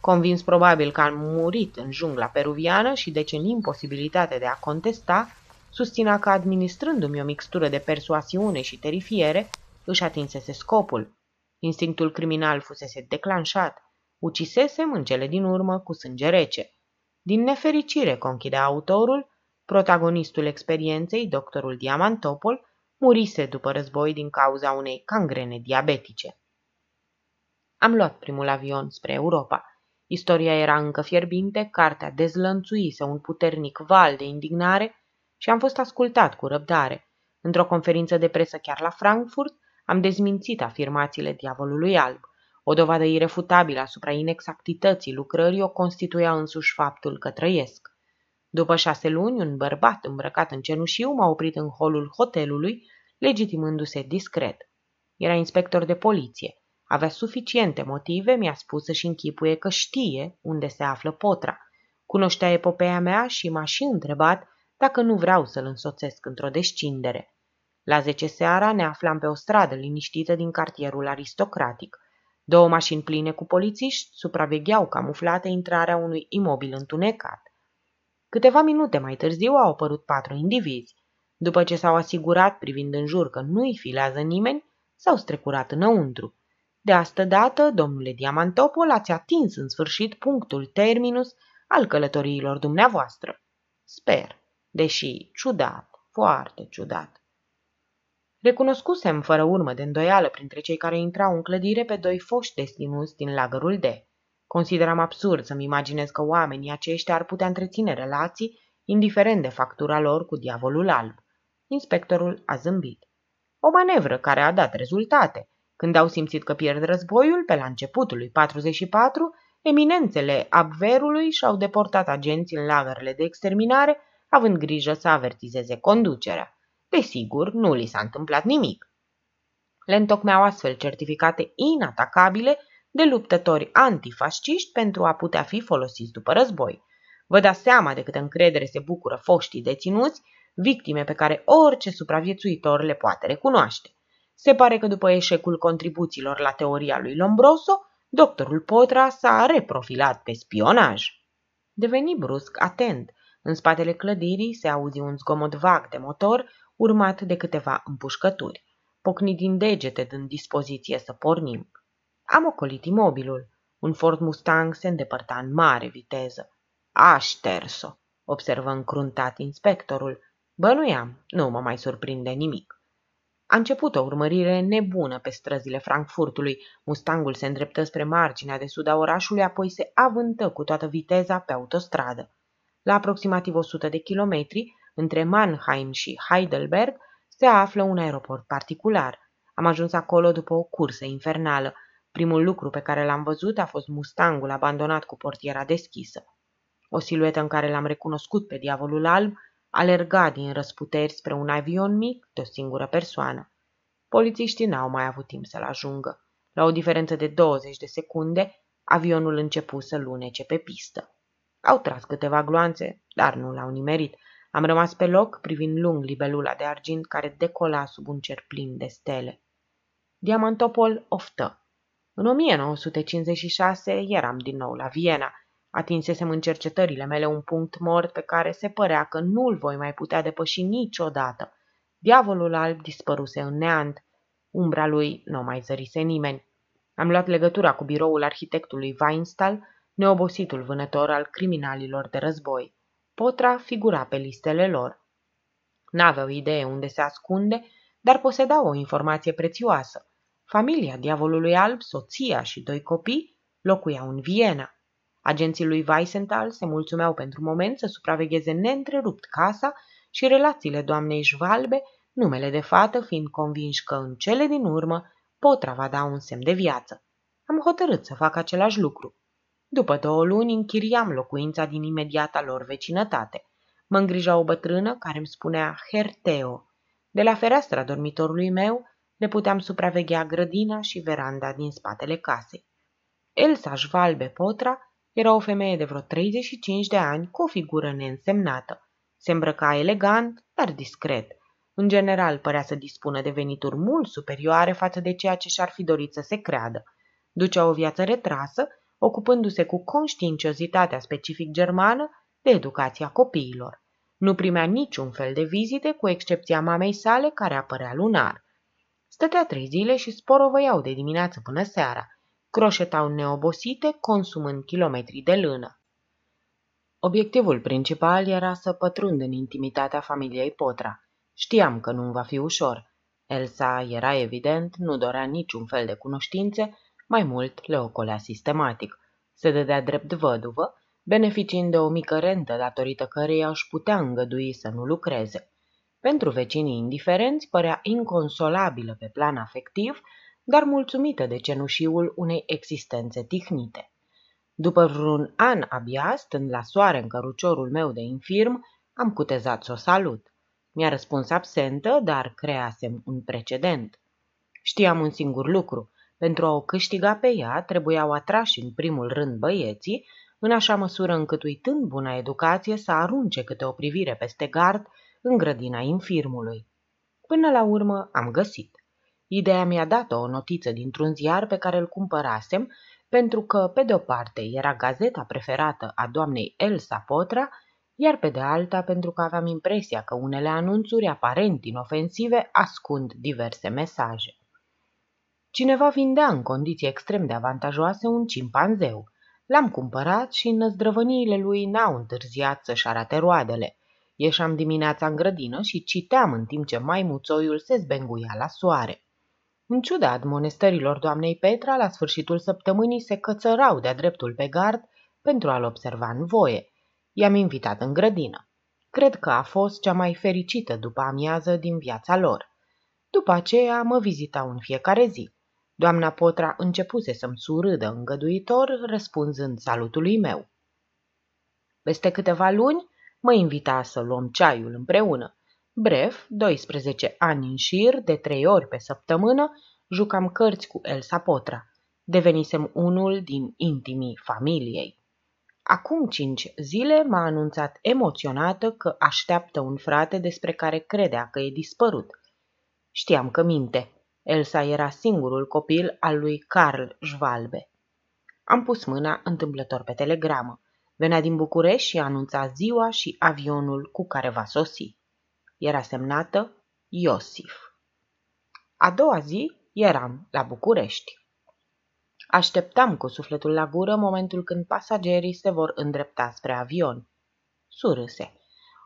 S1: Convins probabil că a murit în jungla peruviană și deci în imposibilitate de a contesta, susținea că administrându-mi o mixtură de persoasiune și terifiere, își atinsese scopul. Instinctul criminal fusese declanșat, ucisesem în cele din urmă cu sânge rece. Din nefericire, conchidea autorul, Protagonistul experienței, doctorul Diamantopol, murise după război din cauza unei cangrene diabetice. Am luat primul avion spre Europa. Istoria era încă fierbinte, cartea dezlănțuise un puternic val de indignare și am fost ascultat cu răbdare. Într-o conferință de presă chiar la Frankfurt, am dezmințit afirmațiile diavolului alb. O dovadă irefutabilă asupra inexactității lucrării o constituia însuși faptul că trăiesc. După șase luni, un bărbat îmbrăcat în cenușiu m-a oprit în holul hotelului, legitimându-se discret. Era inspector de poliție. Avea suficiente motive, mi-a spus să-și închipuie că știe unde se află potra. Cunoștea epopeea mea și m-a și întrebat dacă nu vreau să-l însoțesc într-o descindere. La zece seara ne aflam pe o stradă liniștită din cartierul aristocratic. Două mașini pline cu polițiști supravegheau camuflate intrarea unui imobil întunecat. Câteva minute mai târziu au apărut patru indivizi. După ce s-au asigurat privind în jur că nu-i filează nimeni, s-au strecurat înăuntru. De asta dată, domnule Diamantopol, ați atins în sfârșit punctul terminus al călătoriilor dumneavoastră. Sper, deși ciudat, foarte ciudat. Recunoscusem fără urmă de îndoială printre cei care intrau în clădire pe doi foști destinuți din lagărul D. Consideram absurd să-mi imaginez că oamenii aceștia ar putea întreține relații, indiferent de factura lor cu diavolul alb. Inspectorul a zâmbit. O manevră care a dat rezultate. Când au simțit că pierd războiul, pe la începutul lui 44, eminențele Abverului și-au deportat agenții în lagărele de exterminare, având grijă să avertizeze conducerea. Desigur, nu li s-a întâmplat nimic. Le întocmeau astfel certificate inatacabile de luptători antifasciști pentru a putea fi folosiți după război. Vă dați seama de câtă încredere se bucură foștii deținuți, victime pe care orice supraviețuitor le poate recunoaște. Se pare că după eșecul contribuțiilor la teoria lui Lombroso, doctorul Potra s-a reprofilat pe spionaj. Deveni brusc atent. În spatele clădirii se auzi un zgomot vag de motor, urmat de câteva împușcături. Pocni din degete dând dispoziție să pornim. Am ocolit imobilul. Un Ford Mustang se îndepărta în mare viteză. A șters-o, observă încruntat inspectorul. Bănuiam, nu mă mai surprinde nimic. A început o urmărire nebună pe străzile Frankfurtului. Mustangul se îndreptă spre marginea de sud a orașului, apoi se avântă cu toată viteza pe autostradă. La aproximativ 100 de kilometri, între Mannheim și Heidelberg, se află un aeroport particular. Am ajuns acolo după o cursă infernală. Primul lucru pe care l-am văzut a fost mustangul abandonat cu portiera deschisă. O siluetă în care l-am recunoscut pe diavolul alb alerga din răsputeri spre un avion mic de o singură persoană. Polițiștii n-au mai avut timp să-l ajungă. La o diferență de 20 de secunde, avionul început să lunece pe pistă. Au tras câteva gloanțe, dar nu l-au nimerit. Am rămas pe loc, privind lung libelula de argint care decola sub un cer plin de stele. Diamantopol oftă. În 1956 eram din nou la Viena. Atinsesem în cercetările mele un punct mort pe care se părea că nu-l voi mai putea depăși niciodată. Diavolul alb dispăruse în neant. Umbra lui nu mai zărise nimeni. Am luat legătura cu biroul arhitectului Weinstall, neobositul vânător al criminalilor de război. Potra figura pe listele lor. N-aveau idee unde se ascunde, dar posedau o informație prețioasă. Familia diavolului alb, soția și doi copii locuiau în Viena. Agenții lui Weissenthal se mulțumeau pentru moment să supravegheze neîntrerupt casa și relațiile doamnei Jvalbe, numele de fată fiind convinși că în cele din urmă va da un semn de viață. Am hotărât să fac același lucru. După două luni închiriam locuința din imediata lor vecinătate. Mă îngrija o bătrână care îmi spunea Herteo. De la fereastra dormitorului meu le puteam supraveghea grădina și veranda din spatele casei. Elsa Jvalbe Potra era o femeie de vreo 35 de ani cu o figură neînsemnată. Se îmbrăca elegant, dar discret. În general, părea să dispună de venituri mult superioare față de ceea ce și-ar fi dorit să se creadă. Ducea o viață retrasă, ocupându-se cu conștiinciozitatea specific germană de educația copiilor. Nu primea niciun fel de vizite, cu excepția mamei sale, care apărea lunar. Stătea trei zile și sporovăiau de dimineață până seara. Croșetau neobosite, consumând kilometri de lână. Obiectivul principal era să pătrund în intimitatea familiei Potra. Știam că nu va fi ușor. Elsa era evident, nu dorea niciun fel de cunoștințe, mai mult le ocolea sistematic. Se dădea drept văduvă, beneficiind de o mică rentă datorită căreia își putea îngădui să nu lucreze. Pentru vecinii indiferenți părea inconsolabilă pe plan afectiv, dar mulțumită de cenușiul unei existențe tihnite. După vreun an abia, stând la soare în căruciorul meu de infirm, am cutezat să o salut. Mi-a răspuns absentă, dar creasem un precedent. Știam un singur lucru. Pentru a o câștiga pe ea, trebuiau atrași în primul rând băieții, în așa măsură încât uitând buna educație să arunce câte o privire peste gard în grădina infirmului. Până la urmă am găsit. Ideea mi-a dat-o o notiță dintr-un ziar pe care îl cumpărasem, pentru că, pe de-o parte, era gazeta preferată a doamnei Elsa Potra, iar pe de alta pentru că aveam impresia că unele anunțuri aparent inofensive ascund diverse mesaje. Cineva vindea în condiții extrem de avantajoase un cimpanzeu. L-am cumpărat și năzdrăvăniile lui n-au întârziat să-și arate roadele. Ieșam dimineața în grădină și citeam în timp ce maimuțoiul se zbenguia la soare. În ciuda admonestărilor doamnei Petra, la sfârșitul săptămânii se cățărau de-a dreptul pe gard pentru a-l observa în voie. I-am invitat în grădină. Cred că a fost cea mai fericită după amiază din viața lor. După aceea mă vizitau în fiecare zi. Doamna Potra începuse să-mi surâdă îngăduitor, răspunzând salutului meu. Peste câteva luni mă invita să luăm ceaiul împreună. Bref, 12 ani în șir, de trei ori pe săptămână, jucam cărți cu Elsa Potra. Devenisem unul din intimii familiei. Acum cinci zile m-a anunțat emoționată că așteaptă un frate despre care credea că e dispărut. Știam că minte. Elsa era singurul copil al lui Carl Jvalbe. Am pus mâna întâmplător pe telegramă. Venea din București și anunța ziua și avionul cu care va sosi. Era semnată Iosif. A doua zi eram la București. Așteptam cu sufletul la gură momentul când pasagerii se vor îndrepta spre avion. Surâse.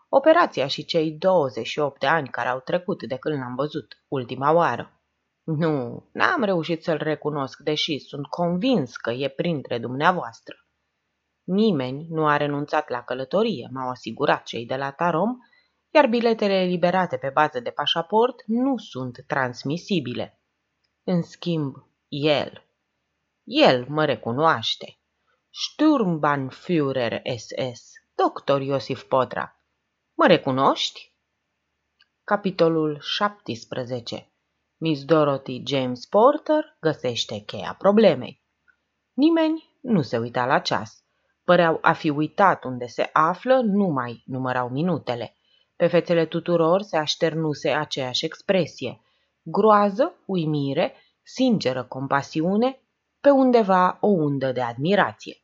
S1: Operația și cei 28 de ani care au trecut de când l-am văzut ultima oară. Nu, n-am reușit să-l recunosc, deși sunt convins că e printre dumneavoastră. Nimeni nu a renunțat la călătorie, m-au asigurat cei de la Tarom, iar biletele eliberate pe bază de pașaport nu sunt transmisibile. În schimb, el, el mă recunoaște. Sturmbannführer SS, doctor Iosif Potra. Mă recunoști? Capitolul 17 Miss Dorothy James Porter găsește cheia problemei. Nimeni nu se uita la ceas păreau a fi uitat unde se află, nu mai numărau minutele. Pe fețele tuturor se așternuse aceeași expresie. Groază, uimire, sinceră compasiune, pe undeva o undă de admirație.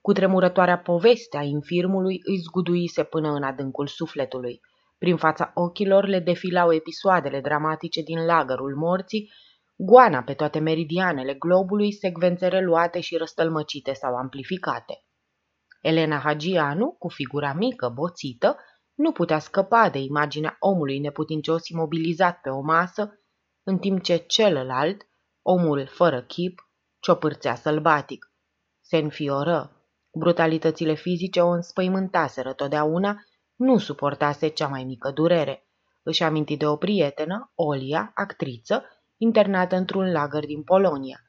S1: Cu tremurătoarea poveste a infirmului îi zguduise până în adâncul sufletului. Prin fața ochilor le defilau episoadele dramatice din lagărul morții, goana pe toate meridianele globului, secvențe reluate și răstălmăcite sau amplificate. Elena Hagianu, cu figura mică, boțită, nu putea scăpa de imaginea omului neputincios imobilizat pe o masă, în timp ce celălalt, omul fără chip, ciopârțea sălbatic. Se înfioră. Brutalitățile fizice o înspăimântaseră totdeauna, nu suportase cea mai mică durere. Își aminti de o prietenă, Olia, actriță, internată într-un lagăr din Polonia.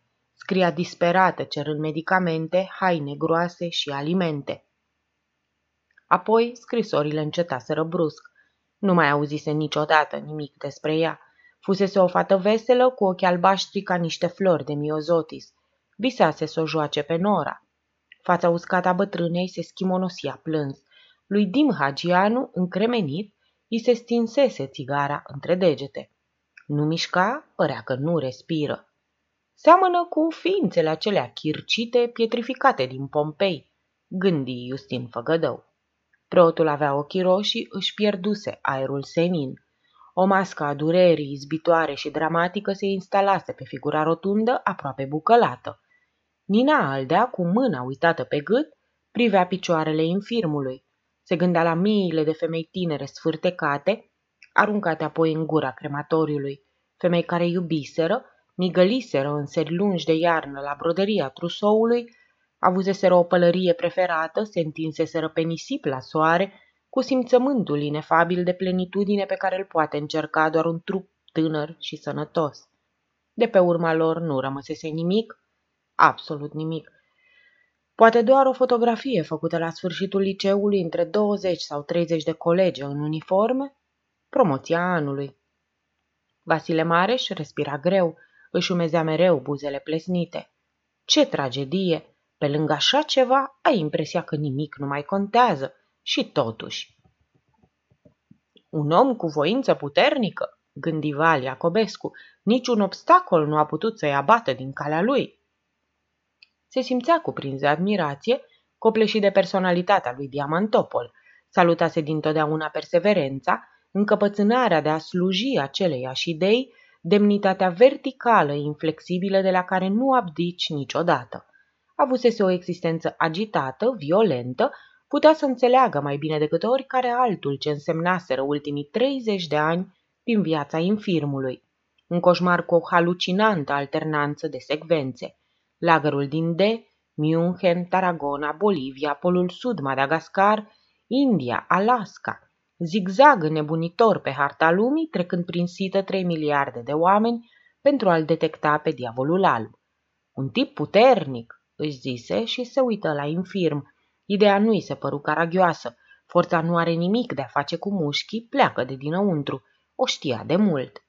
S1: Scria disperată, cerând medicamente, haine groase și alimente. Apoi, scrisorile încetaseră brusc. Nu mai auzise niciodată nimic despre ea. Fusese o fată veselă, cu ochi albaștri ca niște flori de miozotis. Visase să o joace pe Nora. Fața uscată a bătrânei se schimonosia plâns. Lui Dim Hagianu, încremenit, îi se stinsese țigara între degete. Nu mișca, părea că nu respiră. Seamănă cu ființele acelea chircite, pietrificate din Pompei, gândi Iustin Făgădău. Preotul avea ochii roșii, își pierduse aerul senin. O mască a durerii izbitoare și dramatică se instalase pe figura rotundă, aproape bucălată. Nina Aldea, cu mâna uitată pe gât, privea picioarele infirmului. Se gândea la miile de femei tinere sfârtecate, aruncate apoi în gura crematoriului, femei care iubiseră migăliseră în seri lungi de iarnă la broderia trusoului, avuzeseră o pălărie preferată, se întinseseră pe nisip la soare, cu simțământul inefabil de plenitudine pe care îl poate încerca doar un trup tânăr și sănătos. De pe urma lor nu rămăsese nimic, absolut nimic. Poate doar o fotografie făcută la sfârșitul liceului între 20 sau 30 de colegi în uniforme, promoția anului. Vasile Mareș respira greu, își umezea mereu buzele plesnite. Ce tragedie! Pe lângă așa ceva, ai impresia că nimic nu mai contează. Și totuși... Un om cu voință puternică, gândi Val Iacobescu, niciun obstacol nu a putut să-i abată din calea lui. Se simțea cuprins de admirație, copleșit de personalitatea lui Diamantopol, salutase dintotdeauna perseverența, încăpățânarea de a sluji aceleiași idei demnitatea verticală, inflexibilă de la care nu abdici niciodată. Avusese o existență agitată, violentă, putea să înțeleagă mai bine decât oricare altul ce însemnaseră ultimii 30 de ani din viața infirmului. Un coșmar cu o halucinantă alternanță de secvențe. Lagărul din D, München, Tarragona, Bolivia, Polul Sud, Madagascar, India, Alaska – zigzag nebunitor pe harta lumii, trecând prin sită 3 miliarde de oameni pentru a-l detecta pe diavolul alb. Un tip puternic, își zise și se uită la infirm. Ideea nu-i se păru caragioasă. Forța nu are nimic de a face cu mușchii, pleacă de dinăuntru. O știa de mult.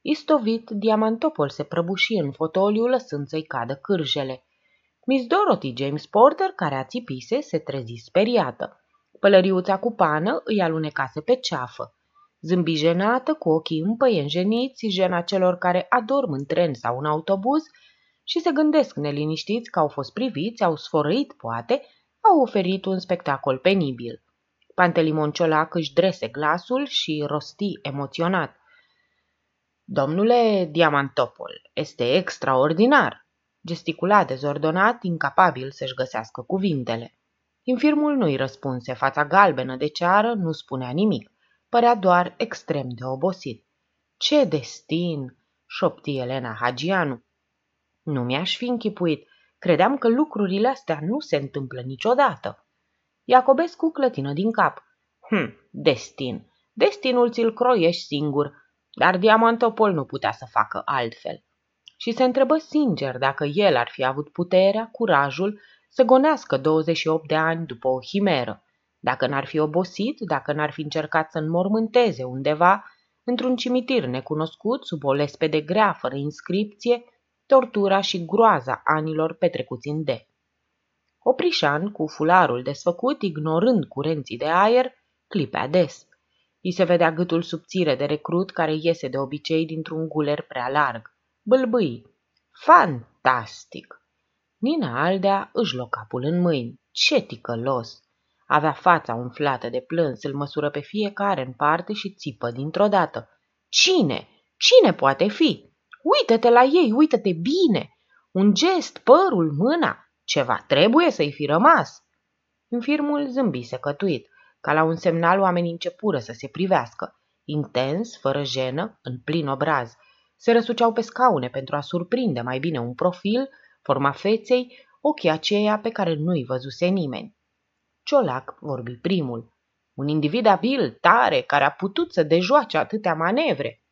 S1: Istovit, diamantopol se prăbuși în fotoliu, lăsând să-i cadă cârjele. Miss Dorothy James Porter, care țipise, se trezi speriată. Pălăriuța cu pană îi alunecase pe ceafă. Zâmbi jenată, cu ochii împăienjeniți, jena celor care adorm în tren sau în autobuz și se gândesc neliniștiți că au fost priviți, au sfărăit poate, au oferit un spectacol penibil. Pantelimon Ciolac își drese glasul și rosti emoționat. Domnule Diamantopol, este extraordinar!" gesticula dezordonat, incapabil să-și găsească cuvintele. Infirmul nu-i răspunse, fața galbenă de ceară nu spunea nimic, părea doar extrem de obosit. Ce destin!" șopti Elena Hagianu. Nu mi-aș fi închipuit, credeam că lucrurile astea nu se întâmplă niciodată. Iacobescu clătină din cap. Hm, destin, destinul ți-l croiești singur, dar Diamantopol nu putea să facă altfel. Și se întrebă sincer dacă el ar fi avut puterea, curajul să gonească 28 de ani după o himeră, dacă n-ar fi obosit, dacă n-ar fi încercat să înmormânteze undeva, într-un cimitir necunoscut, sub o lespe de grea, fără inscripție, tortura și groaza anilor petrecuți în D. Oprișan, cu fularul desfăcut, ignorând curenții de aer, clipea des. I se vedea gâtul subțire de recrut care iese de obicei dintr-un guler prea larg. Bâlbâi. Fantastic! Nina Aldea își lua capul în mâini. Ce ticălos! Avea fața umflată de plâns, îl măsură pe fiecare în parte și țipă dintr-o dată. Cine? Cine poate fi? Uită-te la ei, uită-te bine! Un gest, părul, mâna, ceva trebuie să-i fi rămas. Infirmul zâmbi secătuit. Ca la un semnal, oamenii începură să se privească. Intens, fără jenă, în plin obraz. Se răsuceau pe scaune pentru a surprinde mai bine un profil forma feței, ochii aceia pe care nu-i văzuse nimeni. Ciolac vorbi primul. Un individ abil, tare, care a putut să dejoace atâtea manevre.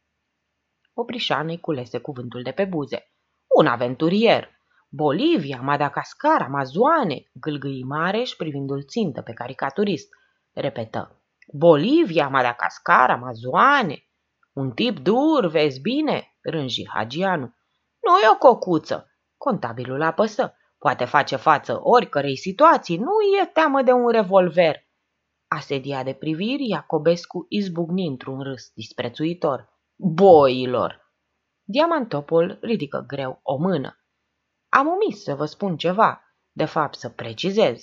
S1: Oprișanei culese cuvântul de pe buze. Un aventurier! Bolivia, Madagascar, Amazoane, gâlgâi Mareș privindul țintă pe caricaturist. Repetă. Bolivia, Madagascar, Amazoane. Un tip dur, vezi bine, rânji Hagianu. Nu e o cocuță, Contabilul apăsă. Poate face față oricărei situații, nu e teamă de un revolver. Asedia de priviri, Iacobescu izbucni într-un râs disprețuitor. Boilor! Diamantopol ridică greu o mână. Am omis să vă spun ceva, de fapt să precizez.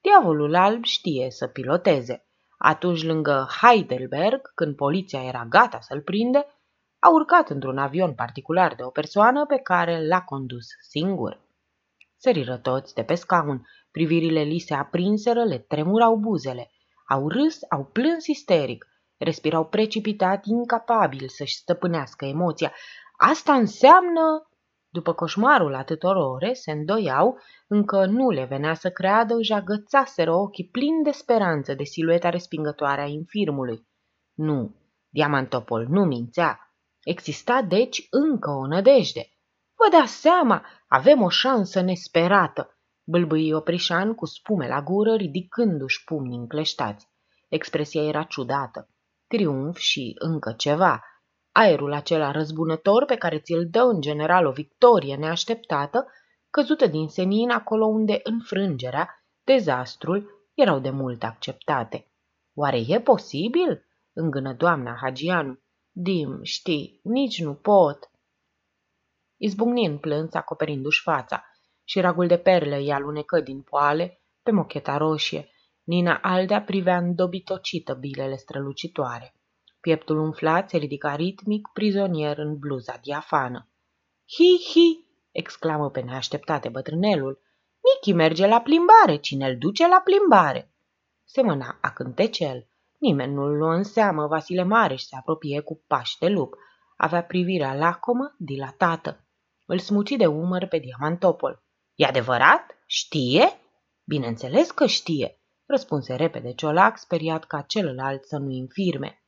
S1: Diavolul alb știe să piloteze. Atunci lângă Heidelberg, când poliția era gata să-l prinde, a urcat într-un avion particular de o persoană pe care l-a condus singur. Săriră toți de pe scaun, privirile li se aprinseră, le tremurau buzele. Au râs, au plâns isteric, respirau precipitat, incapabil să-și stăpânească emoția. Asta înseamnă... După coșmarul atâtor ore, se îndoiau, încă nu le venea să creadă, își agățaseră ochii plini de speranță de silueta respingătoare a infirmului. Nu, Diamantopol nu mințea. Exista deci încă o nădejde. Vă dați seama, avem o șansă nesperată, bâlbâi oprișan cu spume la gură, ridicându-și pumnii încleștați. Expresia era ciudată, triumf și încă ceva. Aerul acela răzbunător pe care ți-l dă în general o victorie neașteptată, căzută din senin acolo unde înfrângerea, dezastrul erau de mult acceptate. Oare e posibil? îngână doamna Hagianu. Dim, știi, nici nu pot!" Izbucni în plâns, acoperindu-și fața, și ragul de perle îi alunecă din poale pe mocheta roșie. Nina Aldea privea îndobitocită bilele strălucitoare. Pieptul umflat se ridica ritmic, prizonier în bluza diafană. Hi, hi!" exclamă pe neașteptate bătrânelul. Nichi merge la plimbare, cine l duce la plimbare?" Semăna a cântecel. Nimeni nu-l luă în seamă, Vasile Mareș se apropie cu pași de lup. Avea privirea lacomă, dilatată. Îl smuci de umăr pe Diamantopol. E adevărat? Știe?" Bineînțeles că știe," răspunse repede Ciolac, speriat ca celălalt să nu infirme.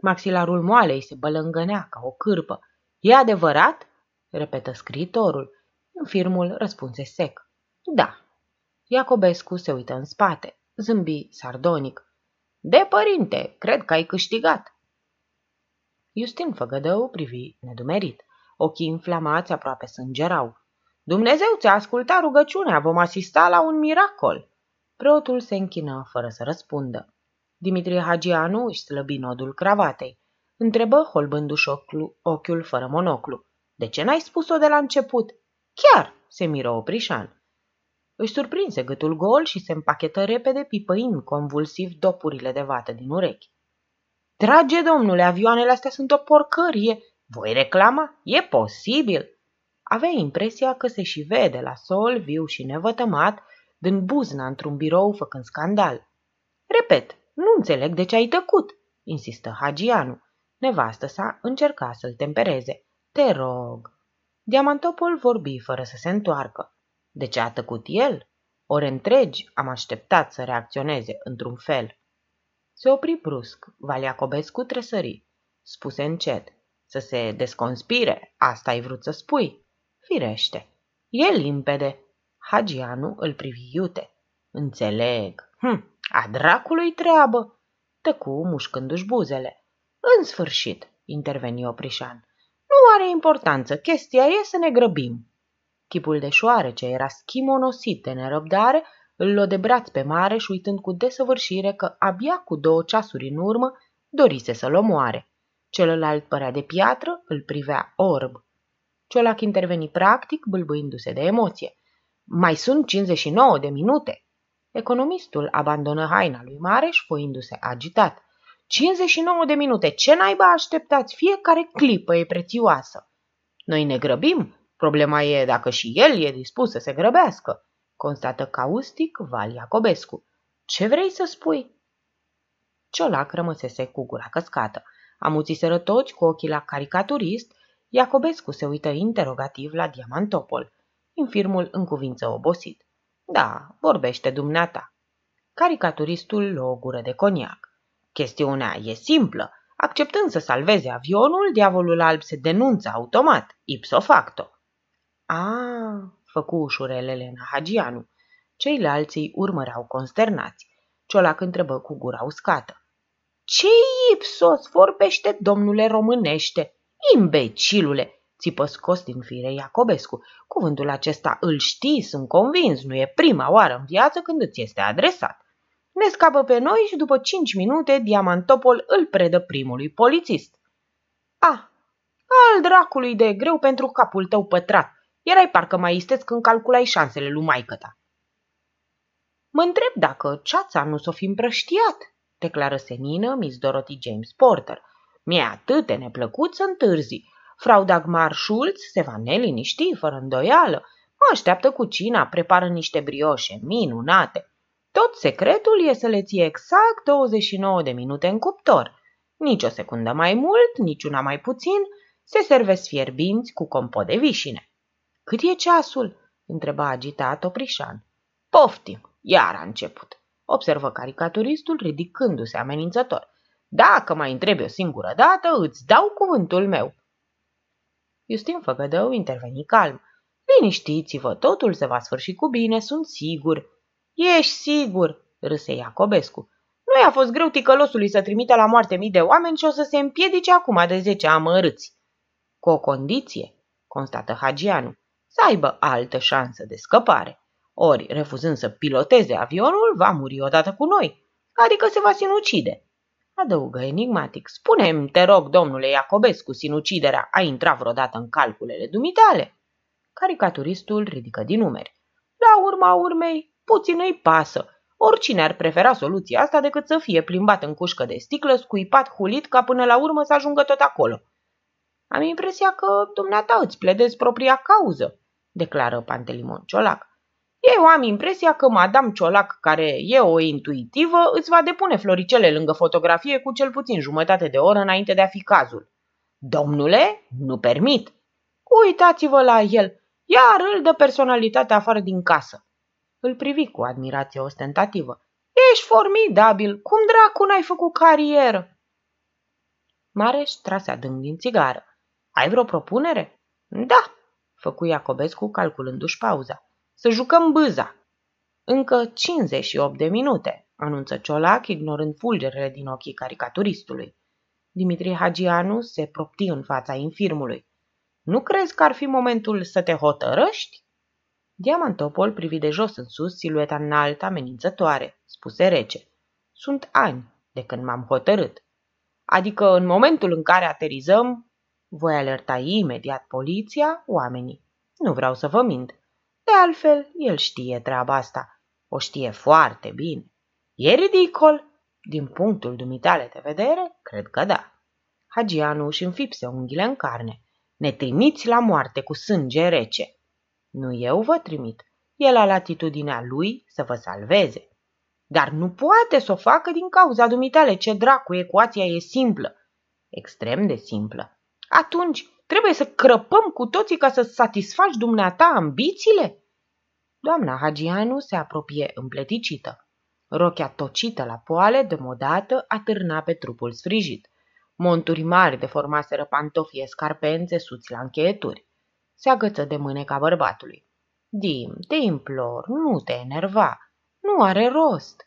S1: Maxilarul moalei se bălângănea ca o cârpă. E adevărat?" repetă scriitorul. Infirmul răspunse sec. Da." Iacobescu se uită în spate, zâmbi sardonic. De părinte, cred că ai câștigat!" Justin Făgădău privi nedumerit. Ochii inflamați aproape sângerau. Dumnezeu ți-a ascultat rugăciunea, vom asista la un miracol!" Preotul se închină fără să răspundă. Dimitrie Hagianu își slăbi nodul cravatei. Întrebă, holbându-și ochiul fără monoclu. De ce n-ai spus-o de la început?" Chiar!" se miră oprișan. Își surprinse gâtul gol și se împachetă repede, pipăind convulsiv dopurile de vată din urechi. Trage, domnule, avioanele astea sunt o porcărie. Voi reclama? E posibil. Avea impresia că se și vede la sol, viu și nevătămat, dând buzna într-un birou făcând scandal. Repet, nu înțeleg de ce ai tăcut, insistă Hagianu. Nevastă sa încerca să-l tempereze. Te rog. Diamantopol vorbi fără să se întoarcă. De ce a tăcut el? Ore întregi am așteptat să reacționeze într-un fel. Se opri brusc. Cobescu tresări. Spuse încet. Să se desconspire, asta ai vrut să spui. Firește. E limpede. Hagianu îl privi iute. Înțeleg. Hm, a dracului treabă. Tăcu mușcându-și buzele. În sfârșit, interveni Oprișan. Nu are importanță, chestia e să ne grăbim. Chipul de șoarece era schimonosit de nerăbdare, îl de braț pe mare și uitând cu desăvârșire că abia cu două ceasuri în urmă dorise să-l omoare. Celălalt părea de piatră, îl privea orb. Ciolac interveni practic, bâlbâindu-se de emoție. Mai sunt 59 de minute!" Economistul abandonă haina lui mare și foindu-se agitat. 59 de minute, ce naiba așteptați? Fiecare clipă e prețioasă. Noi ne grăbim, Problema e dacă și el e dispus să se grăbească, constată caustic Val Iacobescu. Ce vrei să spui? Ciolac rămăsese cu gura căscată. Amuțiseră toți cu ochii la caricaturist, Iacobescu se uită interogativ la Diamantopol. Infirmul în cuvință obosit. Da, vorbește dumneata. Caricaturistul lua o gură de coniac. Chestiunea e simplă. Acceptând să salveze avionul, diavolul alb se denunță automat, ipso facto. A, făcu ușurele Elena Hagianu. Ceilalți îi urmăreau consternați. Ciolac întrebă cu gura uscată. Ce ipsos vorbește domnule românește? Imbecilule! țipă scos din fire Iacobescu. Cuvântul acesta îl știi, sunt convins, nu e prima oară în viață când îți este adresat. Ne scapă pe noi și după cinci minute Diamantopol îl predă primului polițist. A, al dracului de greu pentru capul tău pătrat, Erai parcă mai isteț când calculai șansele lui maică-ta. Mă întreb dacă ceața nu s-o fi împrăștiat, declară senină Miss Dorothy James Porter. Mi-e atât de neplăcut să întârzi. Frau Dagmar Schulz se va neliniști, fără îndoială. Mă așteaptă cu cina, prepară niște brioșe minunate. Tot secretul e să le ții exact 29 de minute în cuptor. Nici o secundă mai mult, nici una mai puțin, se servesc fierbinți cu compot de vișine. Cât e ceasul?" întreba agitat Oprișan. Poftim, iar a început, observă caricaturistul ridicându-se amenințător. Dacă mai întrebi o singură dată, îți dau cuvântul meu. Justin Făgădău interveni calm. Liniștiți-vă, totul se va sfârși cu bine, sunt sigur. Ești sigur, râse Iacobescu. Nu i-a fost greu ticălosului să trimite la moarte mii de oameni și o să se împiedice acum de zece amărâți. Cu o condiție, constată Hagianu să aibă altă șansă de scăpare. Ori, refuzând să piloteze avionul, va muri odată cu noi, adică se va sinucide. Adăugă enigmatic, spune-mi, te rog, domnule Iacobescu, sinuciderea a intrat vreodată în calculele dumitale? Caricaturistul ridică din numeri. La urma urmei, puțin îi pasă. Oricine ar prefera soluția asta decât să fie plimbat în cușcă de sticlă, scuipat, hulit, ca până la urmă să ajungă tot acolo. Am impresia că dumneata îți pledezi propria cauză, declară Pantelimon Ciolac. Eu am impresia că Madame Ciolac, care e o intuitivă, îți va depune floricele lângă fotografie cu cel puțin jumătate de oră înainte de a fi cazul. Domnule, nu permit! Uitați-vă la el! Iar îl dă personalitatea afară din casă. Îl privi cu admirație ostentativă. Ești formidabil! Cum dracu n-ai făcut carieră? Mareș trase adânc din țigară. Ai vreo propunere? Da, făcu Iacobescu calculându-și pauza. Să jucăm bâza! Încă 58 de minute, anunță Ciolac, ignorând fulgerele din ochii caricaturistului. Dimitri Hagianu se propti în fața infirmului. Nu crezi că ar fi momentul să te hotărăști? Diamantopol privi de jos în sus silueta înaltă amenințătoare, spuse rece. Sunt ani de când m-am hotărât. Adică în momentul în care aterizăm, voi alerta imediat poliția, oamenii. Nu vreau să vă mint. De altfel, el știe treaba asta. O știe foarte bine. E ridicol. Din punctul dumitale de vedere, cred că da. Hagianu își înfipse unghiile în carne. Ne trimiți la moarte cu sânge rece. Nu eu vă trimit. E la latitudinea lui să vă salveze. Dar nu poate să o facă din cauza dumitale. Ce dracu, ecuația e simplă. Extrem de simplă. Atunci trebuie să crăpăm cu toții ca să satisfaci dumneata ambițiile? Doamna Hagianu se apropie împleticită. Rochea tocită la poale, demodată, atârna pe trupul sfrijit. Monturi mari deformaseră pantofii scarpențe suți la încheieturi. Se agăță de mâneca bărbatului. Dim, te implor, nu te enerva. Nu are rost.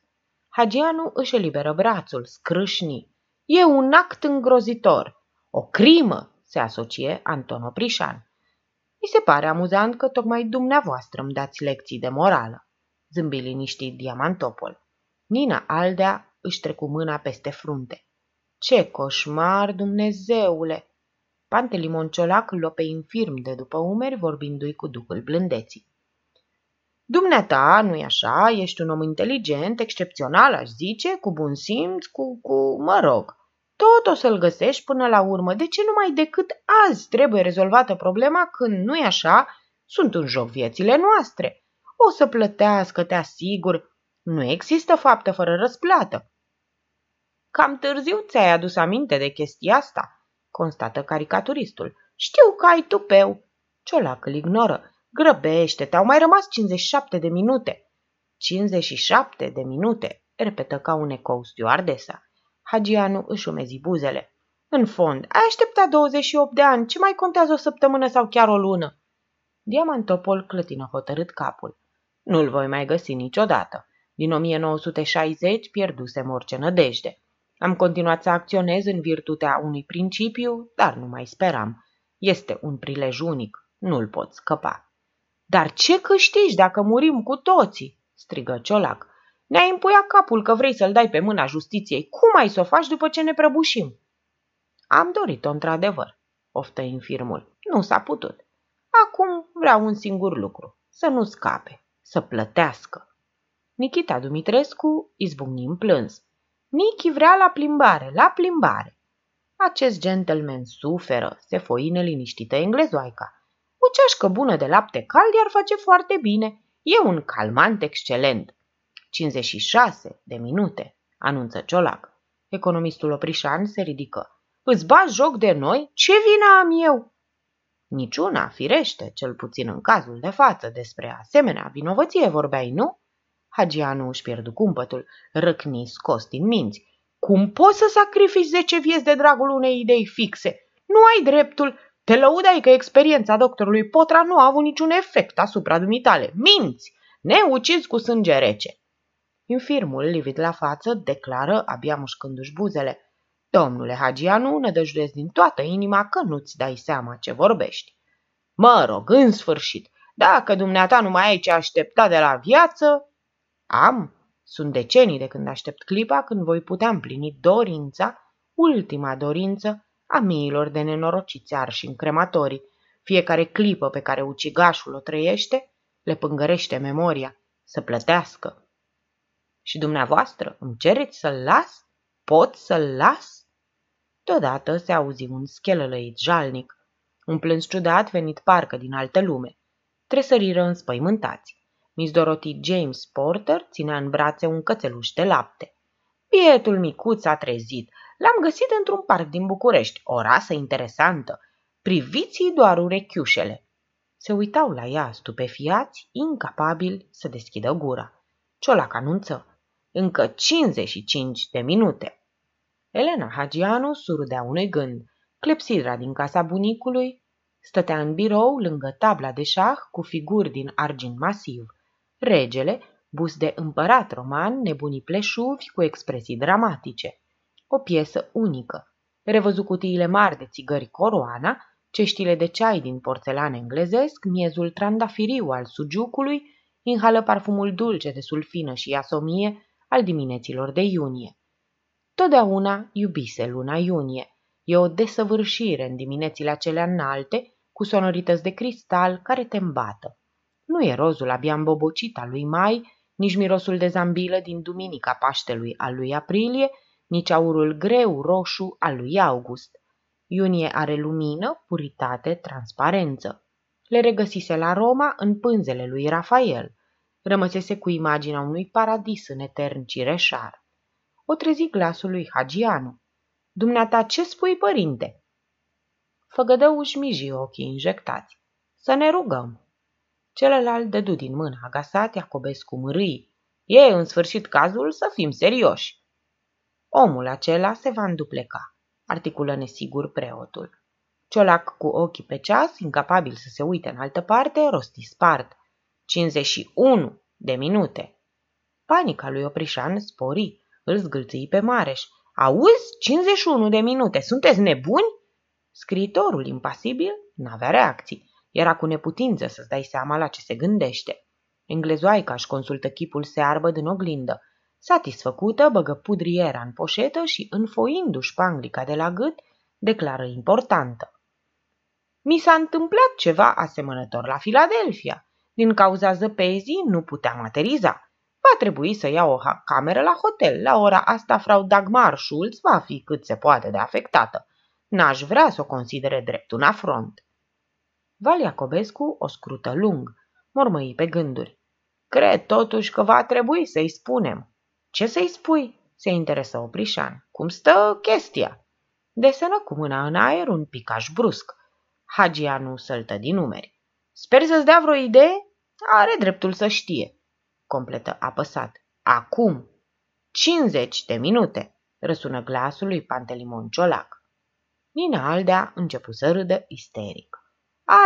S1: Hagianu își eliberă brațul, scrâșni. E un act îngrozitor. O crimă, se asocie Anton Oprișan. Mi se pare amuzant că tocmai dumneavoastră îmi dați lecții de morală, zâmbi liniștit Diamantopol. Nina Aldea își trecu mâna peste frunte. Ce coșmar, Dumnezeule! Pantelimon Ciolac îl pe infirm de după umeri, vorbindu-i cu ducul blândeții. Dumneata, nu-i așa, ești un om inteligent, excepțional, aș zice, cu bun simț, cu, cu, mă rog tot o să-l găsești până la urmă. De ce numai decât azi trebuie rezolvată problema când nu e așa? Sunt în joc viețile noastre. O să plătească, te asigur. Nu există faptă fără răsplată. Cam târziu ți-ai adus aminte de chestia asta, constată caricaturistul. Știu că ai tupeu. Ciolac îl ignoră. Grăbește-te, au mai rămas 57 de minute. 57 de minute, repetă ca un ecou stioardesa. Hagianu își umezi buzele. În fond, ai așteptat 28 de ani, ce mai contează o săptămână sau chiar o lună? Diamantopol clătină hotărât capul. Nu-l voi mai găsi niciodată. Din 1960 pierdusem orice nădejde. Am continuat să acționez în virtutea unui principiu, dar nu mai speram. Este un prilej unic, nu-l pot scăpa. Dar ce câștigi dacă murim cu toții? strigă Ciolac. Ne-ai împuia capul că vrei să-l dai pe mâna justiției. Cum ai să o faci după ce ne prăbușim? Am dorit-o într-adevăr, oftă infirmul. Nu s-a putut. Acum vreau un singur lucru, să nu scape, să plătească. Nikita Dumitrescu izbucni în plâns. Nichi vrea la plimbare, la plimbare. Acest gentleman suferă, se foi neliniștită englezoaica. O ceașcă bună de lapte cald i-ar face foarte bine. E un calmant excelent. 56 de minute, anunță Ciolac. Economistul oprișan se ridică. Îți bați joc de noi? Ce vină am eu? Niciuna, firește, cel puțin în cazul de față, despre asemenea vinovăție vorbeai, nu? Hagianu își pierdu cumpătul, răcni scos din minți. Cum poți să sacrifici zece vieți de dragul unei idei fixe? Nu ai dreptul, te lăudai că experiența doctorului Potra nu a avut niciun efect asupra dumitale. Minți! Ne ucizi cu sânge rece. Infirmul, livit la față, declară, abia mușcându-și buzele, Domnule Hagianu, nădăjduiesc din toată inima că nu-ți dai seama ce vorbești. Mă rog, în sfârșit, dacă dumneata nu mai ai ce aștepta de la viață... Am, sunt decenii de când aștept clipa când voi putea împlini dorința, ultima dorință, a miilor de nenorociți arși în crematorii. Fiecare clipă pe care ucigașul o trăiește, le pângărește memoria, să plătească. Și dumneavoastră, îmi cereți să-l las? Pot să-l las? Deodată se auzi un schelălăit jalnic, un plâns ciudat venit parcă din altă lume. Tresăriră înspăimântați. Miss Dorothy James Porter ținea în brațe un cățeluș de lapte. Bietul micuț a trezit. L-am găsit într-un parc din București, o rasă interesantă. Priviți-i doar urechiușele. Se uitau la ea, stupefiați, incapabili să deschidă gura. Ciolac anunță încă 55 de minute. Elena Hagianu surdea unui gând, clepsidra din casa bunicului, stătea în birou lângă tabla de șah cu figuri din argint masiv. Regele, bus de împărat roman, nebunii pleșuvi cu expresii dramatice. O piesă unică. Revăzu cutiile mari de țigări coroana, ceștile de ceai din porțelan englezesc, miezul trandafiriu al sugiucului, inhală parfumul dulce de sulfină și asomie al dimineților de iunie. Totdeauna iubise luna iunie. E o desăvârșire în diminețile acelea înalte, cu sonorități de cristal care te îmbată. Nu e rozul abia îmbobocit al lui Mai, nici mirosul de zambilă din duminica Paștelui al lui Aprilie, nici aurul greu roșu al lui August. Iunie are lumină, puritate, transparență. Le regăsise la Roma în pânzele lui Rafael rămăsese cu imaginea unui paradis în etern cireșar. O trezi glasul lui Hagianu. Dumneata, ce spui, părinte? Făgădău își miji ochii injectați. Să ne rugăm. Celălalt dădu din mână agasat Iacobescu mârâi. E în sfârșit cazul să fim serioși. Omul acela se va îndupleca, articulă nesigur preotul. Ciolac cu ochii pe ceas, incapabil să se uite în altă parte, rosti spart. 51 de minute. Panica lui Oprișan spori, îl zgâlții pe Mareș. Auzi, 51 de minute, sunteți nebuni? Scriitorul impasibil n-avea reacții. Era cu neputință să-ți dai seama la ce se gândește. Englezoaica își consultă chipul searbă din oglindă. Satisfăcută, băgă pudriera în poșetă și, înfoindu-și panglica de la gât, declară importantă. Mi s-a întâmplat ceva asemănător la Filadelfia. Din cauza zăpezii nu puteam ateriza. Va trebui să iau o cameră la hotel. La ora asta frau Dagmar Schulz va fi cât se poate de afectată. N-aș vrea să o considere drept un afront. Valia Cobescu o scrută lung, mormăi pe gânduri. Cred totuși că va trebui să-i spunem. Ce să-i spui? Se interesă Oprișan. Cum stă chestia? Desenă cu mâna în aer un picaj brusc. Hagianu săltă din numeri. Sper să-ți dea vreo idee? Are dreptul să știe, completă apăsat. Acum, 50 de minute, răsună glasul lui Pantelimon Ciolac. Nina Aldea început să râdă isteric.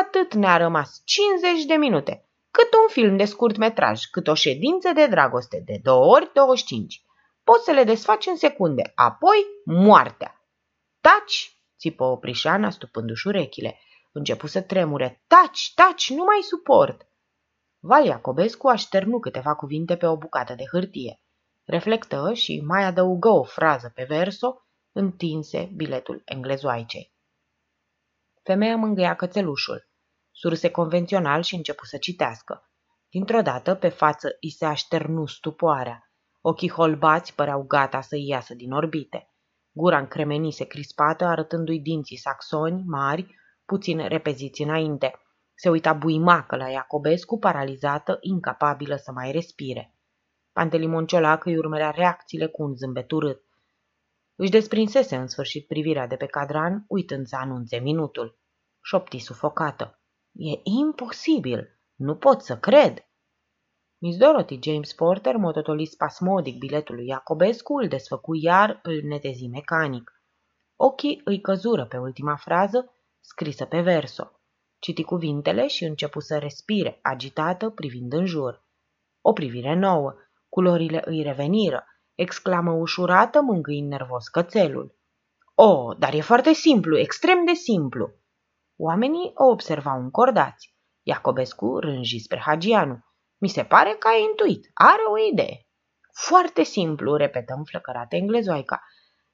S1: Atât ne-a rămas 50 de minute, cât un film de scurt metraj, cât o ședință de dragoste de două ori 25. Poți să le desfaci în secunde, apoi moartea. Taci, țipă oprișana stupându-și urechile. Începu să tremure. Taci, taci, nu mai suport. Val Iacobescu așternu câteva cuvinte pe o bucată de hârtie. Reflectă și mai adăugă o frază pe verso, întinse biletul englezoaicei. Femeia mângâia cățelușul. Surse convențional și începu să citească. Dintr-o dată, pe față, i se așternu stupoarea. Ochii holbați păreau gata să iasă din orbite. Gura încremenise crispată, arătându-i dinții saxoni, mari, puțin repeziți înainte. Se uita buimacă la Iacobescu, paralizată, incapabilă să mai respire. Pantelimon Ciolac îi urmărea reacțiile cu un zâmbet urât. Își desprinsese în sfârșit privirea de pe cadran, uitând să anunțe minutul. Șopti sufocată. E imposibil! Nu pot să cred!" Miss Dorothy James Porter mototolit spasmodic biletul lui Iacobescu, îl desfăcu iar, îl netezi mecanic. Ochii îi căzură pe ultima frază, scrisă pe verso. Citi cuvintele și începu să respire, agitată, privind în jur. O privire nouă, culorile îi reveniră, exclamă ușurată, mângâind nervos cățelul. O, dar e foarte simplu, extrem de simplu. Oamenii o observau încordați. Iacobescu rânji spre Hagianu. Mi se pare că ai intuit, are o idee. Foarte simplu, repetăm flăcărate englezoica.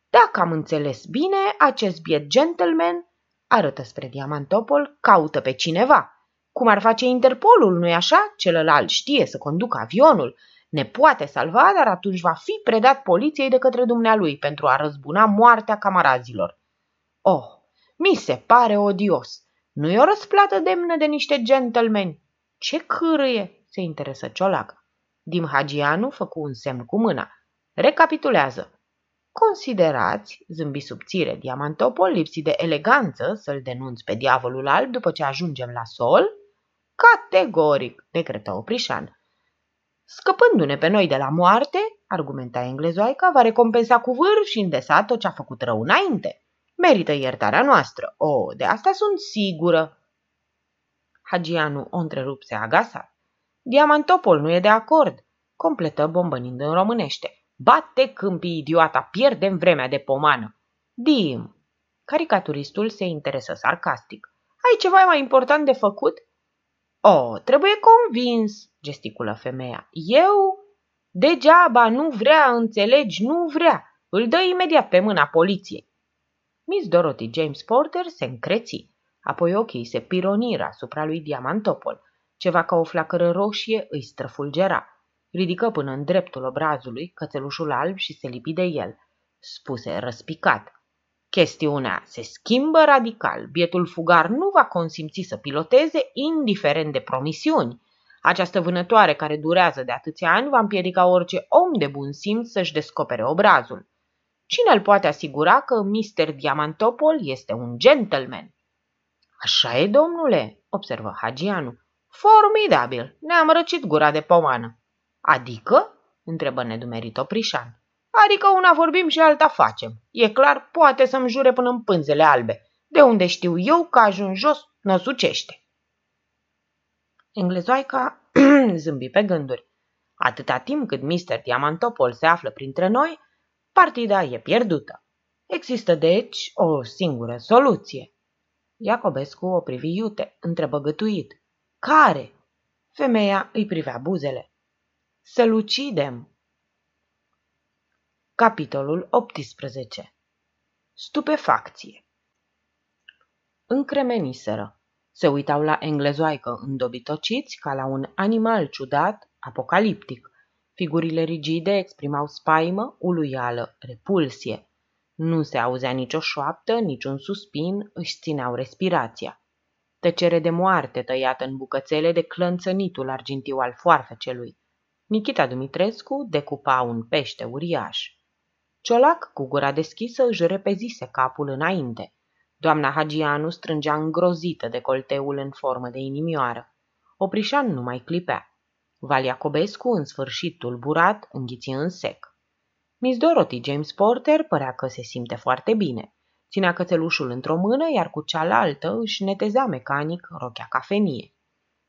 S1: Dacă am înțeles bine, acest biet gentleman arătă spre Diamantopol, caută pe cineva. Cum ar face Interpolul, nu-i așa? Celălalt știe să conducă avionul. Ne poate salva, dar atunci va fi predat poliției de către dumnealui pentru a răzbuna moartea camarazilor. Oh, mi se pare odios. Nu-i o răsplată demnă de niște gentlemen? Ce cârâie, se interesă Ciolac. Dim Hagianu făcu un semn cu mâna. Recapitulează. Considerați, zâmbi subțire diamantopol, lipsi de eleganță să-l denunți pe diavolul alb după ce ajungem la sol? Categoric, decretă oprișan. Scăpându-ne pe noi de la moarte, argumenta englezoaica, va recompensa cu vârf și îndesat tot ce a făcut rău înainte. Merită iertarea noastră. O, oh, de asta sunt sigură. Hagianu o întrerupse agasat. Diamantopol nu e de acord, completă bombănind în românește. Bate câmpii, idiota pierdem vremea de pomană. Dim! Caricaturistul se interesă sarcastic. Ai ceva mai important de făcut? O, oh, trebuie convins, gesticulă femeia. Eu? Degeaba, nu vrea, înțelegi, nu vrea. Îl dă imediat pe mâna poliției. Miss Dorothy James Porter se încreți, apoi ochii se pironiră asupra lui Diamantopol. Ceva ca o flacără roșie îi străfulgera ridică până în dreptul obrazului cățelușul alb și se lipi de el. Spuse răspicat. Chestiunea se schimbă radical. Bietul fugar nu va consimți să piloteze, indiferent de promisiuni. Această vânătoare care durează de atâția ani va împiedica orice om de bun simț să-și descopere obrazul. Cine îl poate asigura că Mr. Diamantopol este un gentleman? Așa e, domnule, observă Hagianu. Formidabil, ne-am răcit gura de pomană. Adică? întrebă nedumerit oprișan. Adică una vorbim și alta facem. E clar, poate să-mi jure până în pânzele albe. De unde știu eu că ajung jos, năsucește. Englezoica zâmbi pe gânduri. Atâta timp cât Mr. Diamantopol se află printre noi, partida e pierdută. Există, deci, o singură soluție. Iacobescu o privi iute, întrebăgătuit. Care? Femeia îi privea buzele să-l ucidem. Capitolul 18 Stupefacție Încremeniseră. Se uitau la englezoaică îndobitociți ca la un animal ciudat, apocaliptic. Figurile rigide exprimau spaimă, uluială, repulsie. Nu se auzea nicio șoaptă, niciun suspin, își țineau respirația. Tăcere de moarte tăiată în bucățele de clănțănitul argintiu al foarfecelui. Nikita Dumitrescu decupa un pește uriaș. Ciolac, cu gura deschisă, își repezise capul înainte. Doamna Hagianu strângea îngrozită decolteul în formă de inimioară. Oprișan nu mai clipea. Valia Cobescu, în sfârșit tulburat, înghiți în sec. Miss Dorothy James Porter părea că se simte foarte bine. Ținea cățelușul într-o mână, iar cu cealaltă își netezea mecanic rochea cafenie.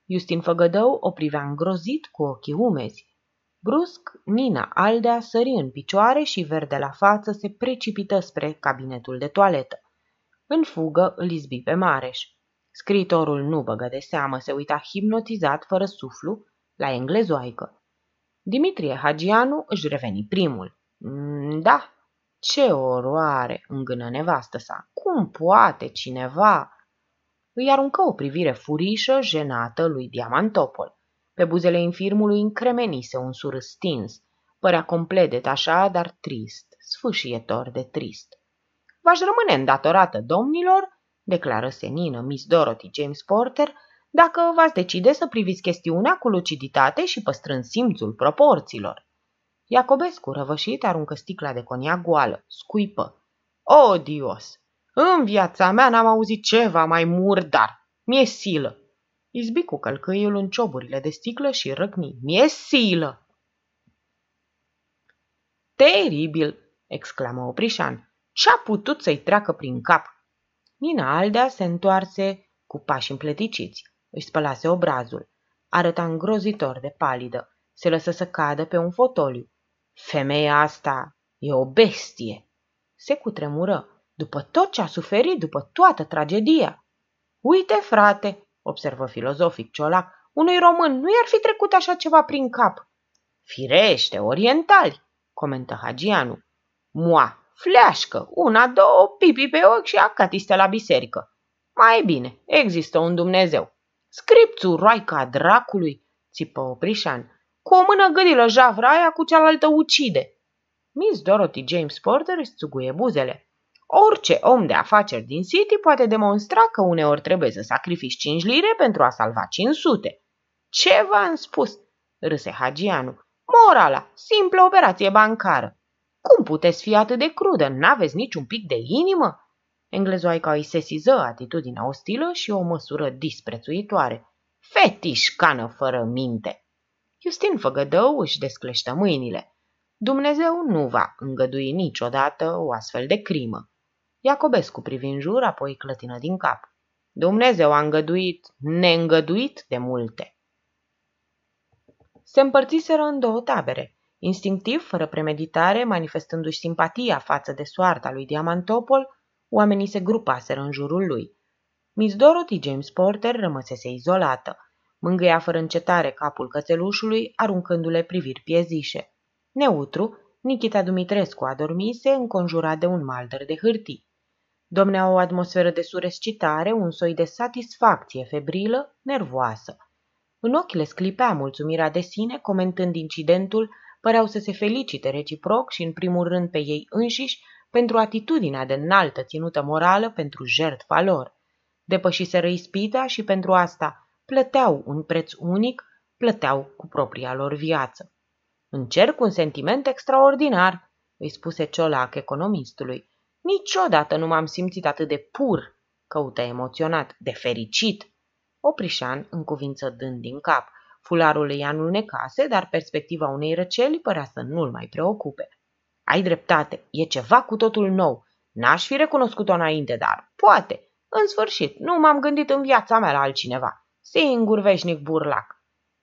S1: Justin Făgădău o privea îngrozit cu ochii umezi. Brusc, Nina Aldea sări în picioare și verde la față se precipită spre cabinetul de toaletă. În fugă îl izbi pe Mareș. Scritorul nu băgă de seamă, se uita hipnotizat, fără suflu, la englezoaică. Dimitrie Hagianu își reveni primul. Mm, da, ce oroare, îngână nevastă sa. Cum poate cineva? Îi aruncă o privire furișă, jenată lui Diamantopol. Pe buzele infirmului încremenise un surâs stins. Părea complet detașat, dar trist, sfâșietor de trist. V-aș rămâne îndatorată, domnilor, declară senină Miss Dorothy James Porter, dacă v-ați decide să priviți chestiunea cu luciditate și păstrând simțul proporțiilor. Iacobescu, răvășit, aruncă sticla de coniac goală, scuipă. O, Dios! În viața mea n-am auzit ceva mai murdar. Mi-e silă. Izbi cu călcâiul în cioburile de sticlă și răcni. Mie silă! Teribil! exclamă oprișan. Ce-a putut să-i treacă prin cap? Nina Aldea se întoarse cu pași împleticiți. Își spălase obrazul. Arăta îngrozitor de palidă. Se lăsă să cadă pe un fotoliu. Femeia asta e o bestie! Se cutremură. După tot ce a suferit, după toată tragedia. Uite, frate, observă filozofic Ciolac, unui român nu i-ar fi trecut așa ceva prin cap. Firește, orientali, comentă Hagianu. Mua, fleașcă, una, două, pipi pe ochi și acatiste la biserică. Mai bine, există un Dumnezeu. Scripțul roaica dracului, țipă oprișan, cu o mână gâdilă javraia, cu cealaltă ucide. Miss Dorothy James Porter îți buzele. Orice om de afaceri din City poate demonstra că uneori trebuie să sacrifici 5 lire pentru a salva 500. Ce v-am spus? râse Hagianu. Morala, simplă operație bancară. Cum puteți fi atât de crudă? N-aveți niciun pic de inimă? Englezoaica îi sesiză atitudinea ostilă și o măsură disprețuitoare. Fetișcană fără minte! Justin Făgădău își descleștă mâinile. Dumnezeu nu va îngădui niciodată o astfel de crimă. Iacobescu privi în jur, apoi clătină din cap. Dumnezeu a îngăduit, neîngăduit de multe. Se împărțiseră în două tabere. Instinctiv, fără premeditare, manifestându-și simpatia față de soarta lui Diamantopol, oamenii se grupaseră în jurul lui. Miss Dorothy James Porter rămăsese izolată. Mângâia fără încetare capul cățelușului, aruncându-le priviri piezișe. Neutru, Nikita Dumitrescu adormise, înconjurat de un malder de hârtii. Domnea o atmosferă de surescitare, un soi de satisfacție febrilă, nervoasă. În ochi le sclipea mulțumirea de sine, comentând incidentul, păreau să se felicite reciproc și în primul rând pe ei înșiși pentru atitudinea de înaltă ținută morală pentru jertfa lor. Depășiseră ispita și pentru asta plăteau un preț unic, plăteau cu propria lor viață. Încerc un sentiment extraordinar, îi spuse Ciolac economistului. Niciodată nu m-am simțit atât de pur, căută emoționat, de fericit. Oprișan în cuvință dând din cap. Fularul îi anunecase, dar perspectiva unei răceli părea să nu-l mai preocupe. Ai dreptate, e ceva cu totul nou. N-aș fi recunoscut-o înainte, dar poate. În sfârșit, nu m-am gândit în viața mea la altcineva. Singur veșnic burlac.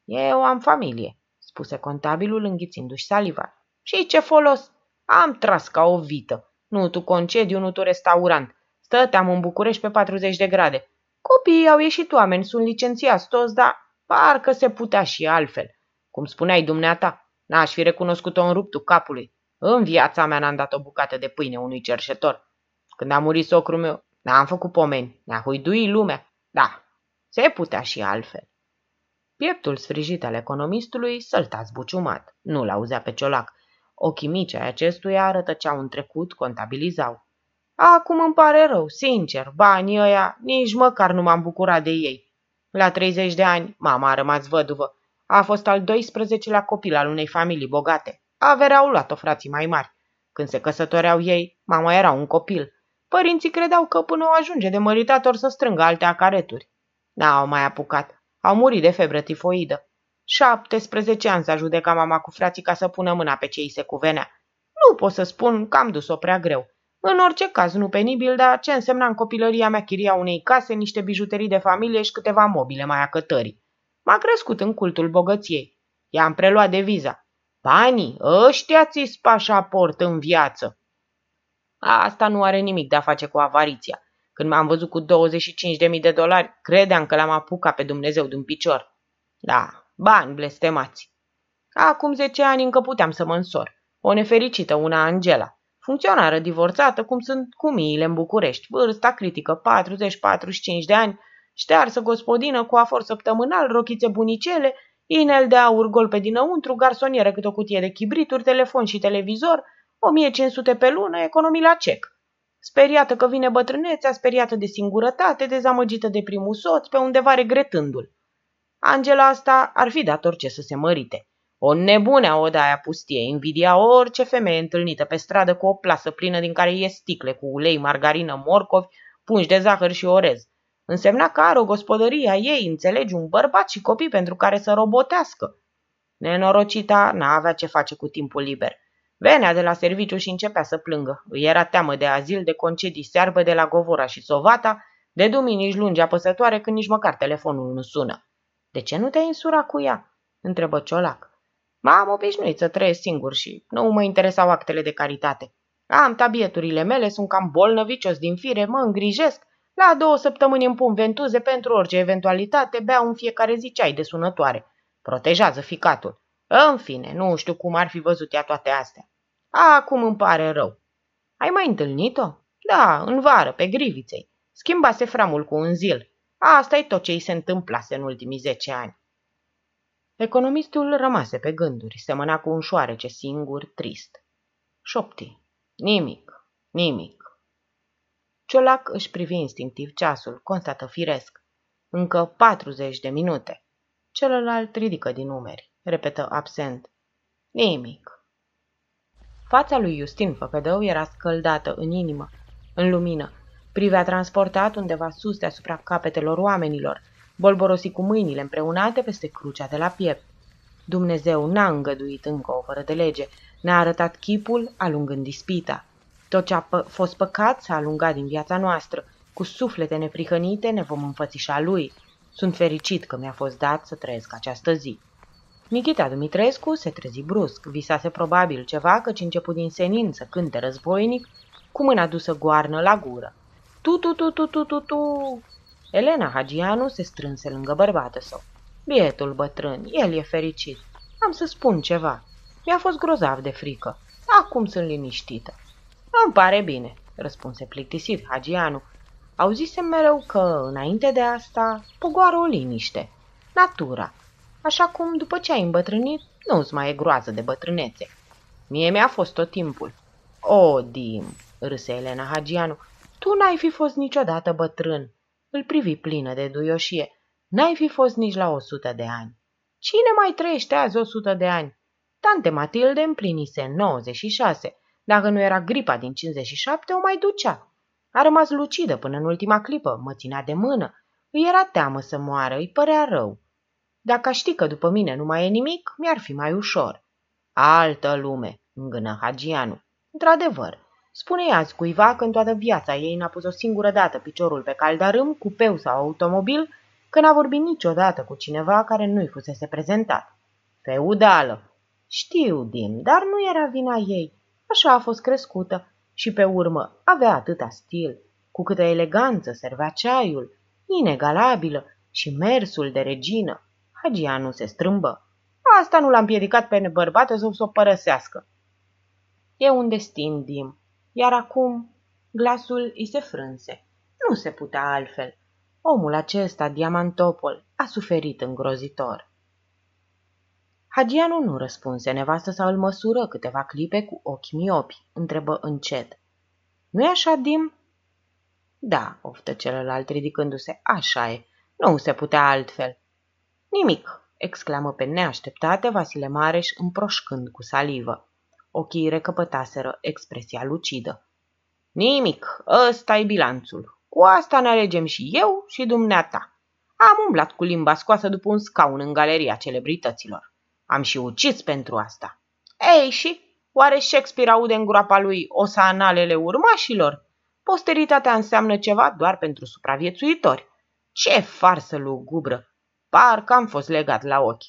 S1: Eu am familie, spuse contabilul înghițindu-și saliva. Și ce folos? Am tras ca o vită. Nu tu concediu, nu tu restaurant. Stăteam în București pe 40 de grade. Copiii au ieșit oameni, sunt licențiați toți, dar parcă se putea și altfel. Cum spuneai dumneata, n-aș fi recunoscut-o în ruptul capului. În viața mea n-am dat o bucată de pâine unui cerșetor. Când a murit socrul meu, n-am făcut pomeni, ne-a huiduit lumea. Da, se putea și altfel. Pieptul sfrijit al economistului sălta zbuciumat. Nu-l auzea pe ciolac. Ochii mici ai acestuia arătăceau în trecut, contabilizau. Acum îmi pare rău, sincer, banii ăia, nici măcar nu m-am bucurat de ei. La 30 de ani, mama a rămas văduvă. A fost al 12-lea copil al unei familii bogate. Averea au luat-o frații mai mari. Când se căsătoreau ei, mama era un copil. Părinții credeau că până o ajunge de măritator să strângă alte acareturi. N-au mai apucat. Au murit de febră tifoidă. 17 ani s-a judecat mama cu frații ca să pună mâna pe cei se cuvenea. Nu pot să spun că am dus-o prea greu. În orice caz, nu penibil, dar ce însemna în copilăria mea chiria unei case, niște bijuterii de familie și câteva mobile mai acătării. M-a crescut în cultul bogăției. I-am preluat deviza. Banii, ăștia ți port în viață. Asta nu are nimic de a face cu avariția. Când m-am văzut cu 25.000 de dolari, credeam că l-am apucat pe Dumnezeu din picior. Da, Bani blestemați. Acum zece ani încă puteam să mă însor. O nefericită, una Angela. Funcționară divorțată, cum sunt miile în București, vârsta critică, 40-45 de ani, ștearsă gospodină, cu afor săptămânal, rochițe bunicele, inel de aur gol pe dinăuntru, garsonieră cât o cutie de chibrituri, telefon și televizor, 1500 pe lună, economii la cec. Speriată că vine bătrânețea, speriată de singurătate, dezamăgită de primul soț, pe undeva regretându-l. Angela asta ar fi dat orice să se mărite. O nebunea oda aia pustie, invidia orice femeie întâlnită pe stradă cu o plasă plină din care e sticle cu ulei, margarină, morcovi, pungi de zahăr și orez. Însemna că are o gospodărie a ei, înțelegi, un bărbat și copii pentru care să robotească. Nenorocita n-a avea ce face cu timpul liber. Venea de la serviciu și începea să plângă. Îi era teamă de azil, de concedii searbă de la Govora și Sovata, de duminici lungi apăsătoare când nici măcar telefonul nu sună. De ce nu te-ai însura cu ea?" întrebă Ciolac. M-am obișnuit să trăiesc singur și nu mă interesau actele de caritate. Am tabieturile mele, sunt cam bolnăvicios din fire, mă îngrijesc. La două săptămâni îmi pun ventuze pentru orice eventualitate, Bea un fiecare zi ceai de sunătoare. Protejează ficatul. În fine, nu știu cum ar fi văzut ea toate astea. Acum îmi pare rău. Ai mai întâlnit-o? Da, în vară, pe griviței. Schimbase framul cu un zil. Asta e tot ce îi se întâmplase în ultimii zece ani. Economistul rămase pe gânduri, semăna cu un șoarece singur, trist. Șopti. Nimic. Nimic. Ciolac își privi instinctiv ceasul, constată firesc. Încă 40 de minute. Celălalt ridică din numeri, repetă absent. Nimic. Fața lui Justin Făcădău era scăldată în inimă, în lumină, Privea transportat undeva sus deasupra capetelor oamenilor, bolborosi cu mâinile împreunate peste crucea de la piept. Dumnezeu n-a îngăduit încă o fără de lege, ne-a arătat chipul alungând dispita. Tot ce a p- fost păcat s-a alungat din viața noastră, cu suflete neprihănite ne vom înfățișa lui. Sunt fericit că mi-a fost dat să trăiesc această zi. Nikita Dumitrescu se trezi brusc, visase probabil ceva căci început din senin să cânte războinic, cu mâna dusă goarnă la gură. Tu, tu, tu, tu, tu, tu, tu! Elena Hagianu se strânse lângă bărbată său. Bietul bătrân, el e fericit. Am să spun ceva. Mi-a fost grozav de frică. Acum sunt liniștită. Îmi pare bine, răspunse plictisit Hagianu. Auzisem mereu că, înainte de asta, pogoară o liniște. Natura. Așa cum, după ce ai îmbătrânit, nu-ți mai e groază de bătrânețe. Mie mi-a fost tot timpul. O, Dim, râse Elena Hagianu, tu n-ai fi fost niciodată bătrân. Îl privi plină de duioșie. N-ai fi fost nici la o sută de ani. Cine mai trăiește azi o sută de ani? Tante Matilde împlinise în 96. Dacă nu era gripa din 57, o mai ducea. A rămas lucidă până în ultima clipă, mă ținea de mână. Îi era teamă să moară, îi părea rău. Dacă ști că după mine nu mai e nimic, mi-ar fi mai ușor. Altă lume, îngână Hagianu. Într-adevăr, spune ea cuiva că în toată viața ei n-a pus o singură dată piciorul pe caldarâm, cupeu sau automobil, că n-a vorbit niciodată cu cineva care nu-i fusese prezentat. Feudală. Știu, Dim, dar nu era vina ei. Așa a fost crescută și, pe urmă, avea atâta stil, cu câtă eleganță servea ceaiul, inegalabilă și mersul de regină. Hagia nu se strâmbă. Asta nu l-a împiedicat pe bărbatul său să o părăsească. E un destin, Dim, iar acum glasul îi se frânse. Nu se putea altfel. Omul acesta, Diamantopol, a suferit îngrozitor. Hagianu nu răspunse, nevastă sau îl măsură câteva clipe cu ochi miopi, întrebă încet. Nu-i așa, Dim? Da, oftă celălalt ridicându-se, așa e, nu se putea altfel. Nimic, exclamă pe neașteptate Vasile Mareș împroșcând cu salivă. Ochii recăpătaseră expresia lucidă. Nimic, ăsta e bilanțul. Cu asta ne alegem și eu și dumneata. Am umblat cu limba scoasă după un scaun în galeria celebrităților. Am și ucis pentru asta. Ei și? Oare Shakespeare aude în groapa lui osanalele urmașilor? Posteritatea înseamnă ceva doar pentru supraviețuitori. Ce farsă lugubră! Parcă am fost legat la ochi.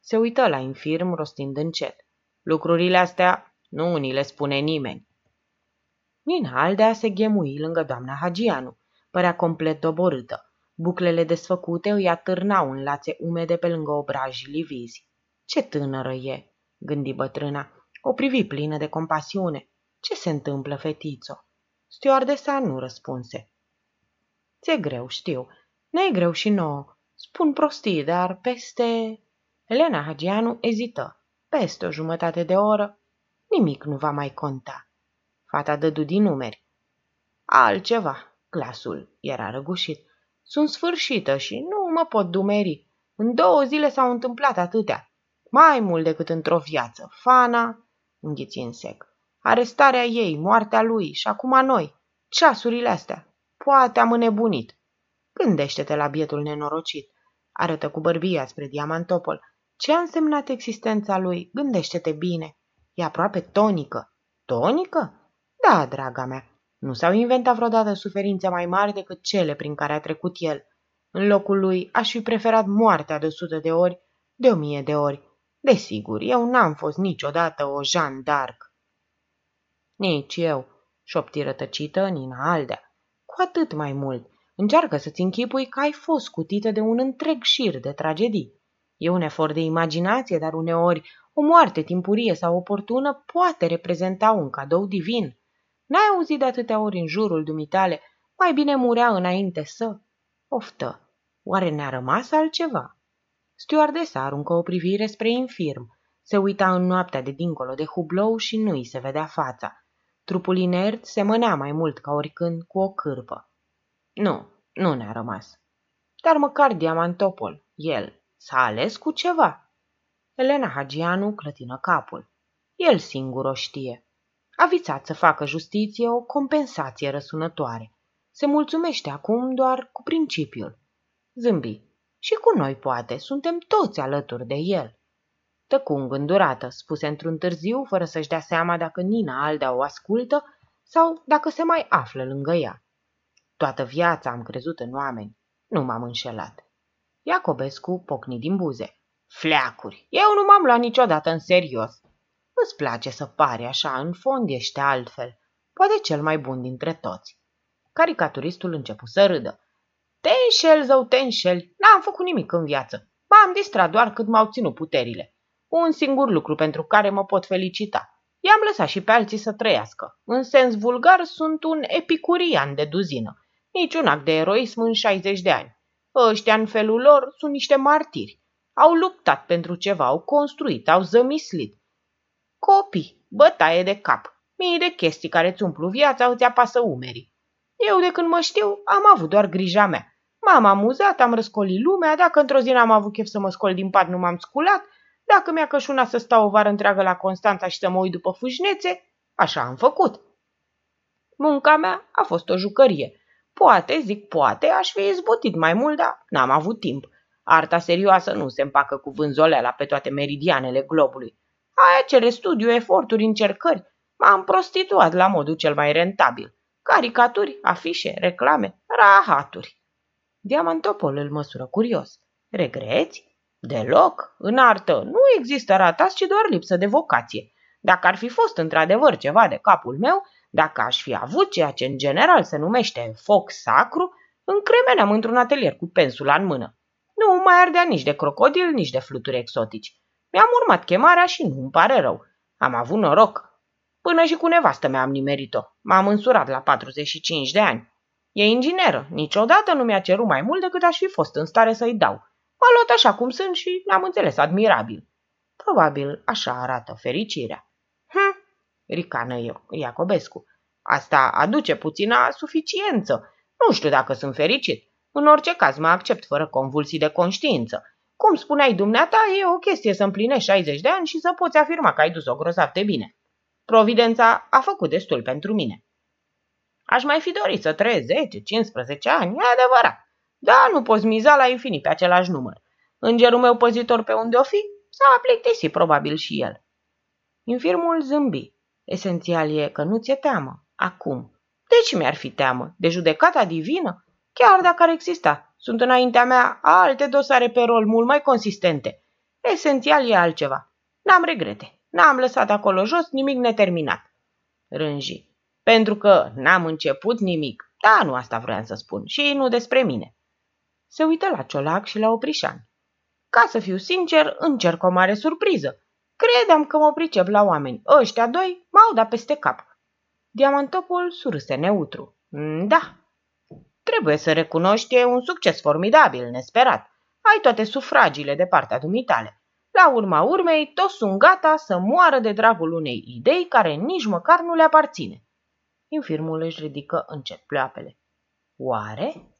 S1: Se uită la infirm, rostind încet. Lucrurile astea nu ni le spune nimeni. Nina Aldea se ghemui lângă doamna Hagianu. Părea complet oborâtă. Buclele desfăcute îi atârnau în lațe umede pe lângă obrajii livizi. Ce tânără e!" gândi bătrâna. O privi plină de compasiune. Ce se întâmplă, fetițo?" Stioardesa nu răspunse. Ți-e greu, știu. Ne e greu și nouă. Spun prostii, dar peste... Elena Hagianu ezită. Peste o jumătate de oră, nimic nu va mai conta. Fata dădu din numeri. Altceva, glasul era răgușit. Sunt sfârșită și nu mă pot dumeri. În două zile s-au întâmplat atâtea. Mai mult decât într-o viață. Fana, înghiți în sec. Arestarea ei, moartea lui și acum a noi. Ceasurile astea. Poate am înnebunit. Gândește-te la bietul nenorocit. Arătă cu bărbia spre diamantopol. Ce a însemnat existența lui? Gândește-te bine. E aproape tonică. Tonică? Da, draga mea. Nu s-au inventat vreodată suferințe mai mari decât cele prin care a trecut el. În locul lui aș fi preferat moartea de sute de ori, de o mie de ori. Desigur, eu n-am fost niciodată o Jean d'Arc. Nici eu, șopti rătăcită Nina Aldea. Cu atât mai mult, încearcă să-ți închipui că ai fost scutită de un întreg șir de tragedii. E un efort de imaginație, dar uneori o moarte timpurie sau oportună poate reprezenta un cadou divin. N-ai auzit de atâtea ori în jurul dumitale, mai bine murea înainte să... Oftă, oare ne-a rămas altceva? Stewardesa aruncă o privire spre infirm. Se uita în noaptea de dincolo de hublou și nu-i se vedea fața. Trupul inert semănea mai mult ca oricând cu o cârpă. Nu, nu ne-a rămas. Dar măcar diamantopol, el, S-a ales cu ceva. Elena Hagianu clătină capul. El singur o știe. Avițat să facă justiție o compensație răsunătoare. Se mulțumește acum doar cu principiul. Zâmbi. Și cu noi, poate, suntem toți alături de el. Tăcu îngândurată, spuse într-un târziu, fără să-și dea seama dacă Nina Alda o ascultă sau dacă se mai află lângă ea. Toată viața am crezut în oameni, nu m-am înșelat. Iacobescu pocni din buze. Fleacuri! Eu nu m-am luat niciodată în serios. Îți place să pare așa, în fond ești altfel. Poate cel mai bun dintre toți. Caricaturistul începu să râdă. Te înșel, zău, te înșel. N-am făcut nimic în viață. M-am distrat doar cât m-au ținut puterile. Un singur lucru pentru care mă pot felicita. I-am lăsat și pe alții să trăiască. În sens vulgar, sunt un epicurian de duzină. Niciun act de eroism în 60 de ani. Ăștia, în felul lor, sunt niște martiri. Au luptat pentru ceva, au construit, au zămislit. Copii, bătaie de cap, mii de chestii care îți umplu viața, îți apasă umerii. Eu, de când mă știu, am avut doar grija mea. M-am amuzat, am răscolit lumea, dacă într-o zi n-am avut chef să mă scol din pat, nu m-am sculat, dacă mi-a cășuna să stau o vară întreagă la Constanța și să mă uit după fâșnețe, așa am făcut. Munca mea a fost o jucărie. Poate, zic poate, aș fi izbutit mai mult, dar n-am avut timp. Arta serioasă nu se împacă cu vânzoleala pe toate meridianele globului. Aia cere studiu, eforturi, încercări. M-am prostituat la modul cel mai rentabil. Caricaturi, afișe, reclame, rahaturi. Diamantopol îl măsură curios. Regreți? Deloc. În artă nu există ratați, ci doar lipsă de vocație. Dacă ar fi fost într-adevăr ceva de capul meu, dacă aș fi avut ceea ce în general se numește foc sacru, încremeneam într-un atelier cu pensula în mână. Nu mai ardea nici de crocodil, nici de fluturi exotici. Mi-am urmat chemarea și nu-mi pare rău. Am avut noroc. Până și cu nevastă mea am nimerit-o. M-am însurat la 45 de ani. E ingineră. Niciodată nu mi-a cerut mai mult decât aș fi fost în stare să-i dau. M-a luat așa cum sunt și l-am înțeles admirabil. Probabil așa arată fericirea ricană Iacobescu. Asta aduce puțină suficiență. Nu știu dacă sunt fericit. În orice caz mă accept fără convulsii de conștiință. Cum spuneai dumneata, e o chestie să împlinești 60 de ani și să poți afirma că ai dus-o grozav de bine. Providența a făcut destul pentru mine. Aș mai fi dorit să trăiesc 10, 15 ani, e adevărat. Da, nu poți miza la infinit pe același număr. Îngerul meu păzitor pe unde o fi, s-a plictisit probabil și el. Infirmul zâmbi. Esențial e că nu ți-e teamă. Acum. De ce mi-ar fi teamă? De judecata divină? Chiar dacă ar exista. Sunt înaintea mea alte dosare pe rol mult mai consistente. Esențial e altceva. N-am regrete. N-am lăsat acolo jos nimic neterminat. Rânji. Pentru că n-am început nimic. Da, nu asta vreau să spun. Și nu despre mine. Se uită la Ciolac și la Oprișan. Ca să fiu sincer, încerc o mare surpriză. Credeam că mă pricep la oameni. Ăștia doi m-au dat peste cap. Diamantopul surse neutru. Mm, da, trebuie să recunoști, e un succes formidabil, nesperat. Ai toate sufragile de partea dumitale. La urma urmei, toți sunt gata să moară de dragul unei idei care nici măcar nu le aparține. Infirmul își ridică încet pleoapele. Oare?